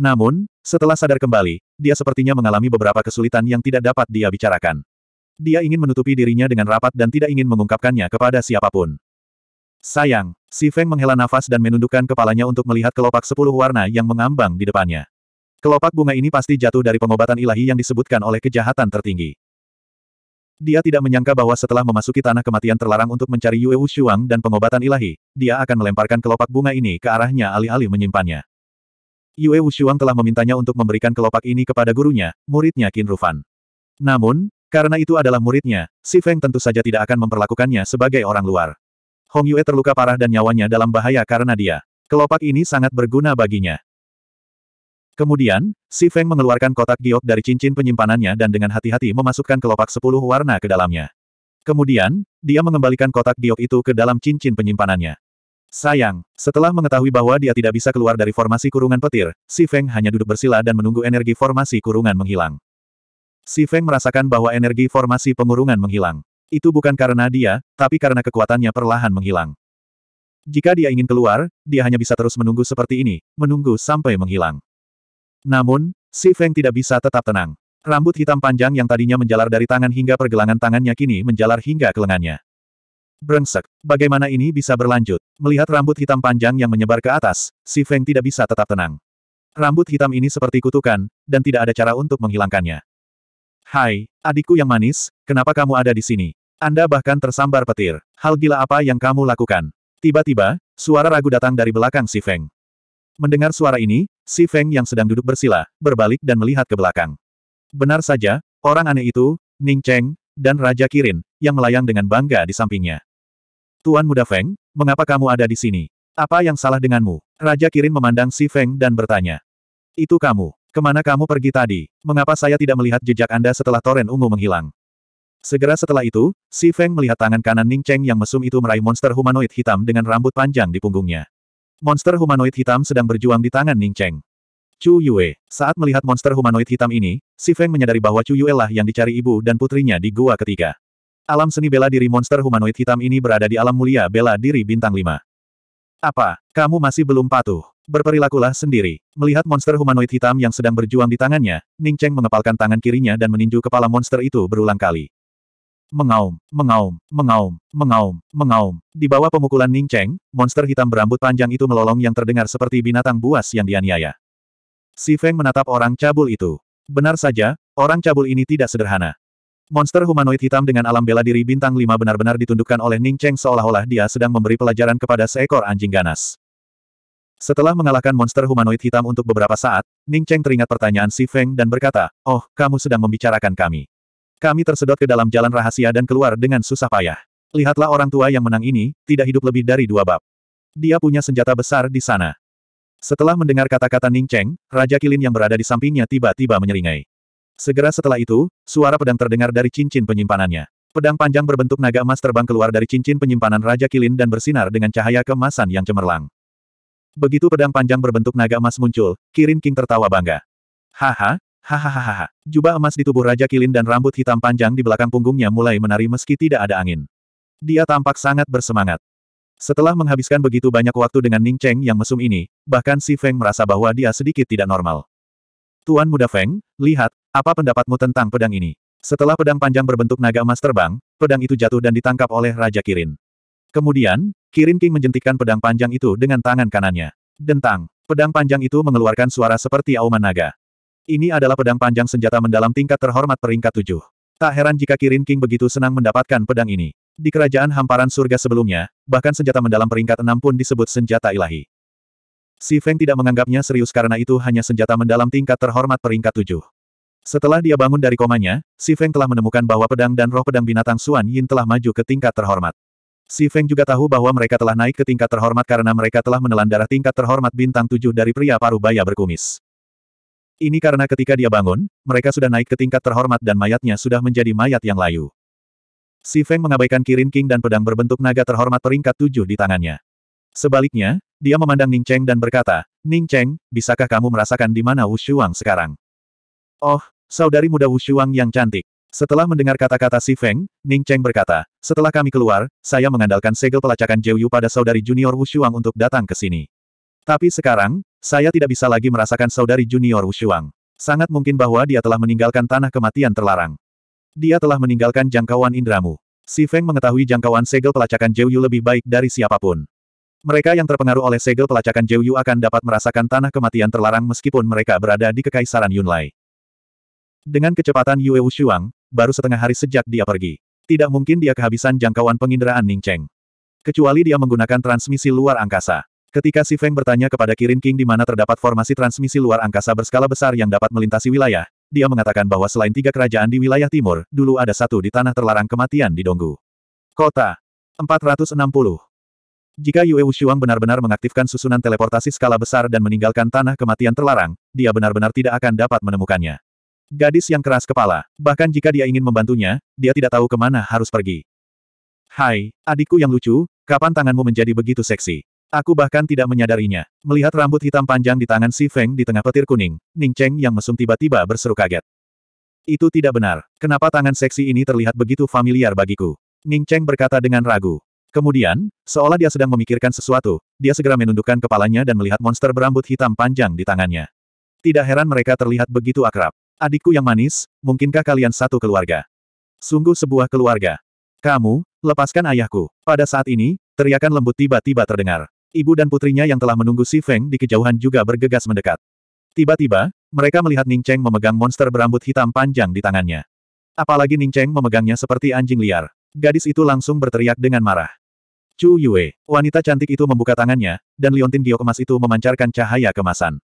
Namun, setelah sadar kembali, dia sepertinya mengalami beberapa kesulitan yang tidak dapat dia bicarakan. Dia ingin menutupi dirinya dengan rapat dan tidak ingin mengungkapkannya kepada siapapun. Sayang, si Feng menghela nafas dan menundukkan kepalanya untuk melihat kelopak sepuluh warna yang mengambang di depannya. Kelopak bunga ini pasti jatuh dari pengobatan ilahi yang disebutkan oleh kejahatan tertinggi. Dia tidak menyangka bahwa setelah memasuki tanah kematian terlarang untuk mencari Yue Wushuang dan pengobatan ilahi, dia akan melemparkan kelopak bunga ini ke arahnya alih-alih menyimpannya. Yue Wushuang telah memintanya untuk memberikan kelopak ini kepada gurunya, muridnya Qin Rufan. Namun, karena itu adalah muridnya, si Feng tentu saja tidak akan memperlakukannya sebagai orang luar. Hong Yue terluka parah dan nyawanya dalam bahaya karena dia. Kelopak ini sangat berguna baginya. Kemudian, si Feng mengeluarkan kotak giok dari cincin penyimpanannya dan dengan hati-hati memasukkan kelopak sepuluh warna ke dalamnya. Kemudian, dia mengembalikan kotak giok itu ke dalam cincin penyimpanannya. Sayang, setelah mengetahui bahwa dia tidak bisa keluar dari formasi kurungan petir, si Feng hanya duduk bersila dan menunggu energi formasi kurungan menghilang. Si Feng merasakan bahwa energi formasi pengurungan menghilang. Itu bukan karena dia, tapi karena kekuatannya perlahan menghilang. Jika dia ingin keluar, dia hanya bisa terus menunggu seperti ini, menunggu sampai menghilang. Namun, si Feng tidak bisa tetap tenang. Rambut hitam panjang yang tadinya menjalar dari tangan hingga pergelangan tangannya kini menjalar hingga ke lengannya. Brengsek, bagaimana ini bisa berlanjut? Melihat rambut hitam panjang yang menyebar ke atas, si Feng tidak bisa tetap tenang. Rambut hitam ini seperti kutukan, dan tidak ada cara untuk menghilangkannya. Hai, adikku yang manis, kenapa kamu ada di sini? Anda bahkan tersambar petir. Hal gila apa yang kamu lakukan? Tiba-tiba, suara ragu datang dari belakang si Feng. Mendengar suara ini, si Feng yang sedang duduk bersila, berbalik dan melihat ke belakang. Benar saja, orang aneh itu, Ning Cheng, dan Raja Kirin, yang melayang dengan bangga di sampingnya. Tuan muda Feng, mengapa kamu ada di sini? Apa yang salah denganmu? Raja Kirin memandang si Feng dan bertanya. Itu kamu. Kemana kamu pergi tadi? Mengapa saya tidak melihat jejak Anda setelah toren ungu menghilang? Segera setelah itu, Si Feng melihat tangan kanan Ning Cheng yang mesum itu meraih monster humanoid hitam dengan rambut panjang di punggungnya. Monster humanoid hitam sedang berjuang di tangan Ning Cheng. Chu Yue, saat melihat monster humanoid hitam ini, Si Feng menyadari bahwa Chu Yue lah yang dicari ibu dan putrinya di gua ketiga. Alam seni bela diri monster humanoid hitam ini berada di alam mulia bela diri bintang 5. Apa, kamu masih belum patuh? Berperilakulah sendiri. Melihat monster humanoid hitam yang sedang berjuang di tangannya, Ning Cheng mengepalkan tangan kirinya dan meninju kepala monster itu berulang kali. Mengaum, mengaum, mengaum, mengaum, mengaum. Di bawah pemukulan Ning Cheng, monster hitam berambut panjang itu melolong yang terdengar seperti binatang buas yang dianiaya. Si Feng menatap orang cabul itu. Benar saja, orang cabul ini tidak sederhana. Monster humanoid hitam dengan alam bela diri bintang lima benar-benar ditundukkan oleh Ning Cheng seolah-olah dia sedang memberi pelajaran kepada seekor anjing ganas. Setelah mengalahkan monster humanoid hitam untuk beberapa saat, Ning Cheng teringat pertanyaan Si Feng dan berkata, Oh, kamu sedang membicarakan kami. Kami tersedot ke dalam jalan rahasia dan keluar dengan susah payah. Lihatlah orang tua yang menang ini, tidak hidup lebih dari dua bab. Dia punya senjata besar di sana. Setelah mendengar kata-kata Ning Cheng, Raja Kilin yang berada di sampingnya tiba-tiba menyeringai. Segera setelah itu, suara pedang terdengar dari cincin penyimpanannya. Pedang panjang berbentuk naga emas terbang keluar dari cincin penyimpanan Raja Kilin dan bersinar dengan cahaya kemasan yang cemerlang. Begitu pedang panjang berbentuk naga emas muncul, Kirin King tertawa bangga. Haha, hahaha. Jubah emas di tubuh Raja Kilin dan rambut hitam panjang di belakang punggungnya mulai menari meski tidak ada angin. Dia tampak sangat bersemangat. Setelah menghabiskan begitu banyak waktu dengan Ning Cheng yang mesum ini, bahkan Si Feng merasa bahwa dia sedikit tidak normal. Tuan Muda Feng, lihat, apa pendapatmu tentang pedang ini? Setelah pedang panjang berbentuk naga emas terbang, pedang itu jatuh dan ditangkap oleh Raja Kirin. Kemudian, Kirin King menjentikan pedang panjang itu dengan tangan kanannya. Dentang. Pedang panjang itu mengeluarkan suara seperti auman naga. Ini adalah pedang panjang senjata mendalam tingkat terhormat peringkat tujuh. Tak heran jika Kirin King begitu senang mendapatkan pedang ini. Di kerajaan hamparan surga sebelumnya, bahkan senjata mendalam peringkat enam pun disebut senjata ilahi. Si Feng tidak menganggapnya serius karena itu hanya senjata mendalam tingkat terhormat peringkat tujuh. Setelah dia bangun dari komanya, Si Feng telah menemukan bahwa pedang dan roh pedang binatang Suan Yin telah maju ke tingkat terhormat. Si Feng juga tahu bahwa mereka telah naik ke tingkat terhormat karena mereka telah menelan darah tingkat terhormat bintang tujuh dari pria paruh baya berkumis. Ini karena ketika dia bangun, mereka sudah naik ke tingkat terhormat dan mayatnya sudah menjadi mayat yang layu. Si Feng mengabaikan Kirin King dan pedang berbentuk naga terhormat peringkat tujuh di tangannya. Sebaliknya, dia memandang Ning Cheng dan berkata, Ning Cheng, bisakah kamu merasakan di mana Wu Shuang sekarang? Oh, saudari muda Wu Shuang yang cantik. Setelah mendengar kata-kata Si Feng, Ning Cheng berkata, setelah kami keluar, saya mengandalkan segel pelacakan Jiu Yu pada saudari junior Wu Shuang untuk datang ke sini. Tapi sekarang, saya tidak bisa lagi merasakan saudari junior Wu Shuang. Sangat mungkin bahwa dia telah meninggalkan tanah kematian terlarang. Dia telah meninggalkan jangkauan indramu. Si Feng mengetahui jangkauan segel pelacakan Jiu Yu lebih baik dari siapapun. Mereka yang terpengaruh oleh segel pelacakan Jiu Yu akan dapat merasakan tanah kematian terlarang meskipun mereka berada di Kekaisaran Yunlai. Dengan kecepatan Yue Wushuang, baru setengah hari sejak dia pergi. Tidak mungkin dia kehabisan jangkauan penginderaan Ning Cheng. Kecuali dia menggunakan transmisi luar angkasa. Ketika Si Feng bertanya kepada Kirin King di mana terdapat formasi transmisi luar angkasa berskala besar yang dapat melintasi wilayah, dia mengatakan bahwa selain tiga kerajaan di wilayah timur, dulu ada satu di tanah terlarang kematian di Donggu. Kota 460 jika Yue Wushuang benar-benar mengaktifkan susunan teleportasi skala besar dan meninggalkan tanah kematian terlarang, dia benar-benar tidak akan dapat menemukannya. Gadis yang keras kepala. Bahkan jika dia ingin membantunya, dia tidak tahu kemana harus pergi. Hai, adikku yang lucu, kapan tanganmu menjadi begitu seksi? Aku bahkan tidak menyadarinya. Melihat rambut hitam panjang di tangan si Feng di tengah petir kuning, Ning Cheng yang mesum tiba-tiba berseru kaget. Itu tidak benar. Kenapa tangan seksi ini terlihat begitu familiar bagiku? Ning Cheng berkata dengan ragu. Kemudian, seolah dia sedang memikirkan sesuatu, dia segera menundukkan kepalanya dan melihat monster berambut hitam panjang di tangannya. Tidak heran mereka terlihat begitu akrab. Adikku yang manis, mungkinkah kalian satu keluarga? Sungguh sebuah keluarga. Kamu, lepaskan ayahku. Pada saat ini, teriakan lembut tiba-tiba terdengar. Ibu dan putrinya yang telah menunggu Si Feng di kejauhan juga bergegas mendekat. Tiba-tiba, mereka melihat Ning Cheng memegang monster berambut hitam panjang di tangannya. Apalagi Ning Cheng memegangnya seperti anjing liar. Gadis itu langsung berteriak dengan marah. Chu Yue, wanita cantik itu membuka tangannya, dan liontin giok emas itu memancarkan cahaya kemasan.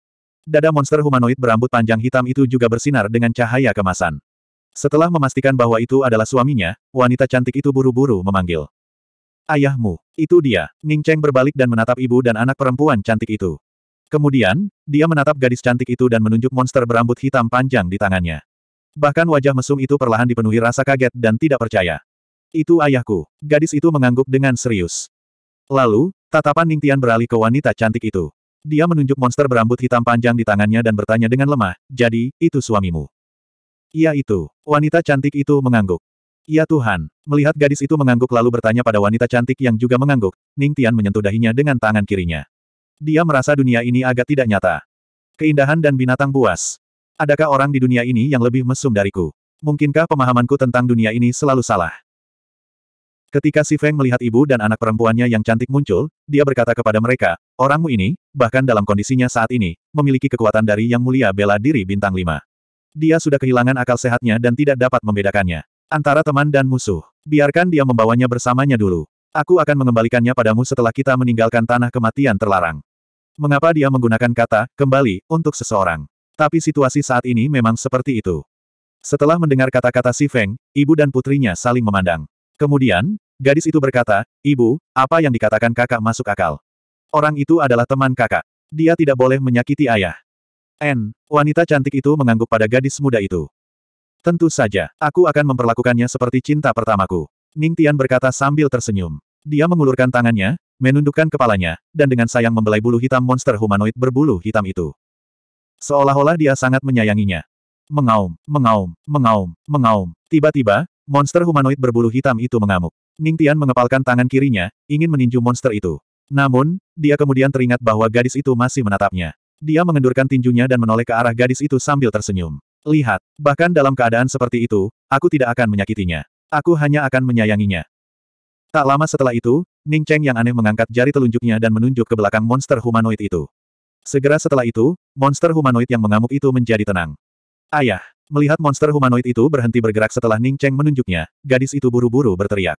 Dada monster humanoid berambut panjang hitam itu juga bersinar dengan cahaya kemasan. Setelah memastikan bahwa itu adalah suaminya, wanita cantik itu buru-buru memanggil. Ayahmu, itu dia. Ning Cheng berbalik dan menatap ibu dan anak perempuan cantik itu. Kemudian, dia menatap gadis cantik itu dan menunjuk monster berambut hitam panjang di tangannya. Bahkan wajah mesum itu perlahan dipenuhi rasa kaget dan tidak percaya. Itu ayahku. Gadis itu mengangguk dengan serius. Lalu, tatapan Ning Tian beralih ke wanita cantik itu. Dia menunjuk monster berambut hitam panjang di tangannya dan bertanya dengan lemah, jadi, itu suamimu. Iya itu. Wanita cantik itu mengangguk. Ya Tuhan. Melihat gadis itu mengangguk lalu bertanya pada wanita cantik yang juga mengangguk, Ning Tian menyentuh dahinya dengan tangan kirinya. Dia merasa dunia ini agak tidak nyata. Keindahan dan binatang buas. Adakah orang di dunia ini yang lebih mesum dariku? Mungkinkah pemahamanku tentang dunia ini selalu salah? Ketika Si Feng melihat ibu dan anak perempuannya yang cantik muncul, dia berkata kepada mereka, orangmu ini, bahkan dalam kondisinya saat ini, memiliki kekuatan dari yang mulia bela diri bintang lima. Dia sudah kehilangan akal sehatnya dan tidak dapat membedakannya. Antara teman dan musuh. Biarkan dia membawanya bersamanya dulu. Aku akan mengembalikannya padamu setelah kita meninggalkan tanah kematian terlarang. Mengapa dia menggunakan kata, kembali, untuk seseorang. Tapi situasi saat ini memang seperti itu. Setelah mendengar kata-kata Si Feng, ibu dan putrinya saling memandang. Kemudian, Gadis itu berkata, Ibu, apa yang dikatakan kakak masuk akal? Orang itu adalah teman kakak. Dia tidak boleh menyakiti ayah. N, wanita cantik itu mengangguk pada gadis muda itu. Tentu saja, aku akan memperlakukannya seperti cinta pertamaku. Ning Tian berkata sambil tersenyum. Dia mengulurkan tangannya, menundukkan kepalanya, dan dengan sayang membelai bulu hitam monster humanoid berbulu hitam itu. Seolah-olah dia sangat menyayanginya. Mengaum, mengaum, mengaum, mengaum. Tiba-tiba, monster humanoid berbulu hitam itu mengamuk. Ning Tian mengepalkan tangan kirinya, ingin meninju monster itu. Namun, dia kemudian teringat bahwa gadis itu masih menatapnya. Dia mengendurkan tinjunya dan menoleh ke arah gadis itu sambil tersenyum. Lihat, bahkan dalam keadaan seperti itu, aku tidak akan menyakitinya. Aku hanya akan menyayanginya. Tak lama setelah itu, Ning Cheng yang aneh mengangkat jari telunjuknya dan menunjuk ke belakang monster humanoid itu. Segera setelah itu, monster humanoid yang mengamuk itu menjadi tenang. Ayah, melihat monster humanoid itu berhenti bergerak setelah Ning Cheng menunjuknya, gadis itu buru-buru berteriak.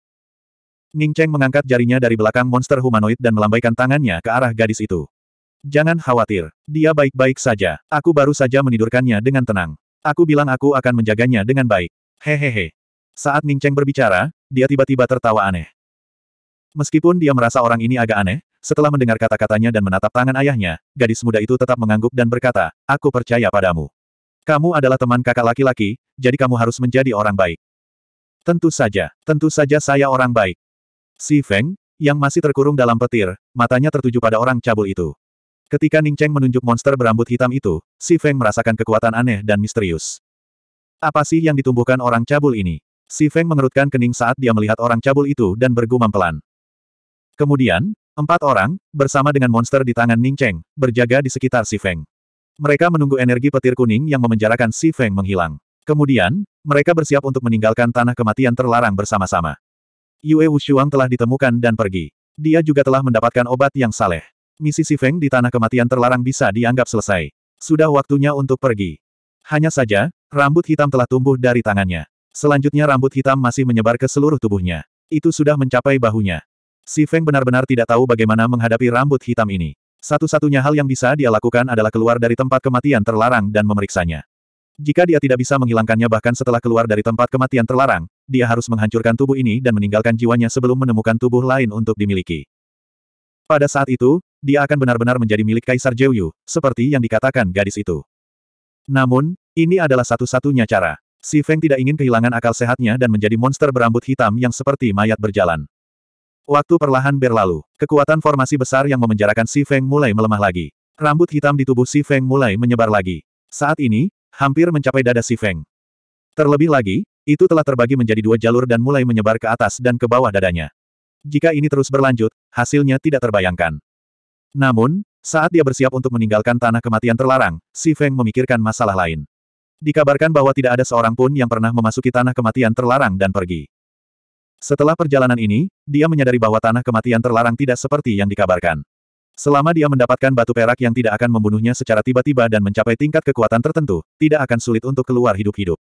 Ning Cheng mengangkat jarinya dari belakang monster humanoid dan melambaikan tangannya ke arah gadis itu. Jangan khawatir, dia baik-baik saja. Aku baru saja menidurkannya dengan tenang. Aku bilang aku akan menjaganya dengan baik. Hehehe. Saat Ning Cheng berbicara, dia tiba-tiba tertawa aneh. Meskipun dia merasa orang ini agak aneh, setelah mendengar kata-katanya dan menatap tangan ayahnya, gadis muda itu tetap mengangguk dan berkata, Aku percaya padamu. Kamu adalah teman kakak laki-laki, jadi kamu harus menjadi orang baik. Tentu saja, tentu saja saya orang baik. Si Feng, yang masih terkurung dalam petir, matanya tertuju pada orang cabul itu. Ketika Ning Cheng menunjuk monster berambut hitam itu, Si Feng merasakan kekuatan aneh dan misterius. Apa sih yang ditumbuhkan orang cabul ini? Si Feng mengerutkan kening saat dia melihat orang cabul itu dan bergumam pelan. Kemudian, empat orang, bersama dengan monster di tangan Ning Cheng, berjaga di sekitar Si Feng. Mereka menunggu energi petir kuning yang memenjarakan Si Feng menghilang. Kemudian, mereka bersiap untuk meninggalkan tanah kematian terlarang bersama-sama. Yue Wushuang telah ditemukan dan pergi. Dia juga telah mendapatkan obat yang saleh. Misi Si Feng di Tanah Kematian terlarang bisa dianggap selesai. Sudah waktunya untuk pergi. Hanya saja, rambut hitam telah tumbuh dari tangannya. Selanjutnya rambut hitam masih menyebar ke seluruh tubuhnya. Itu sudah mencapai bahunya. Si Feng benar-benar tidak tahu bagaimana menghadapi rambut hitam ini. Satu-satunya hal yang bisa dia lakukan adalah keluar dari tempat kematian terlarang dan memeriksanya. Jika dia tidak bisa menghilangkannya bahkan setelah keluar dari tempat kematian terlarang, dia harus menghancurkan tubuh ini dan meninggalkan jiwanya sebelum menemukan tubuh lain untuk dimiliki. Pada saat itu, dia akan benar-benar menjadi milik Kaisar Jeuyu, seperti yang dikatakan gadis itu. Namun, ini adalah satu-satunya cara. Si Feng tidak ingin kehilangan akal sehatnya dan menjadi monster berambut hitam yang seperti mayat berjalan. Waktu perlahan berlalu, kekuatan formasi besar yang memenjarakan Si Feng mulai melemah lagi. Rambut hitam di tubuh Si Feng mulai menyebar lagi. Saat ini, hampir mencapai dada Si Feng. Terlebih lagi, itu telah terbagi menjadi dua jalur dan mulai menyebar ke atas dan ke bawah dadanya. Jika ini terus berlanjut, hasilnya tidak terbayangkan. Namun, saat dia bersiap untuk meninggalkan tanah kematian terlarang, Si Feng memikirkan masalah lain. Dikabarkan bahwa tidak ada seorang pun yang pernah memasuki tanah kematian terlarang dan pergi. Setelah perjalanan ini, dia menyadari bahwa tanah kematian terlarang tidak seperti yang dikabarkan. Selama dia mendapatkan batu perak yang tidak akan membunuhnya secara tiba-tiba dan mencapai tingkat kekuatan tertentu, tidak akan sulit untuk keluar hidup-hidup.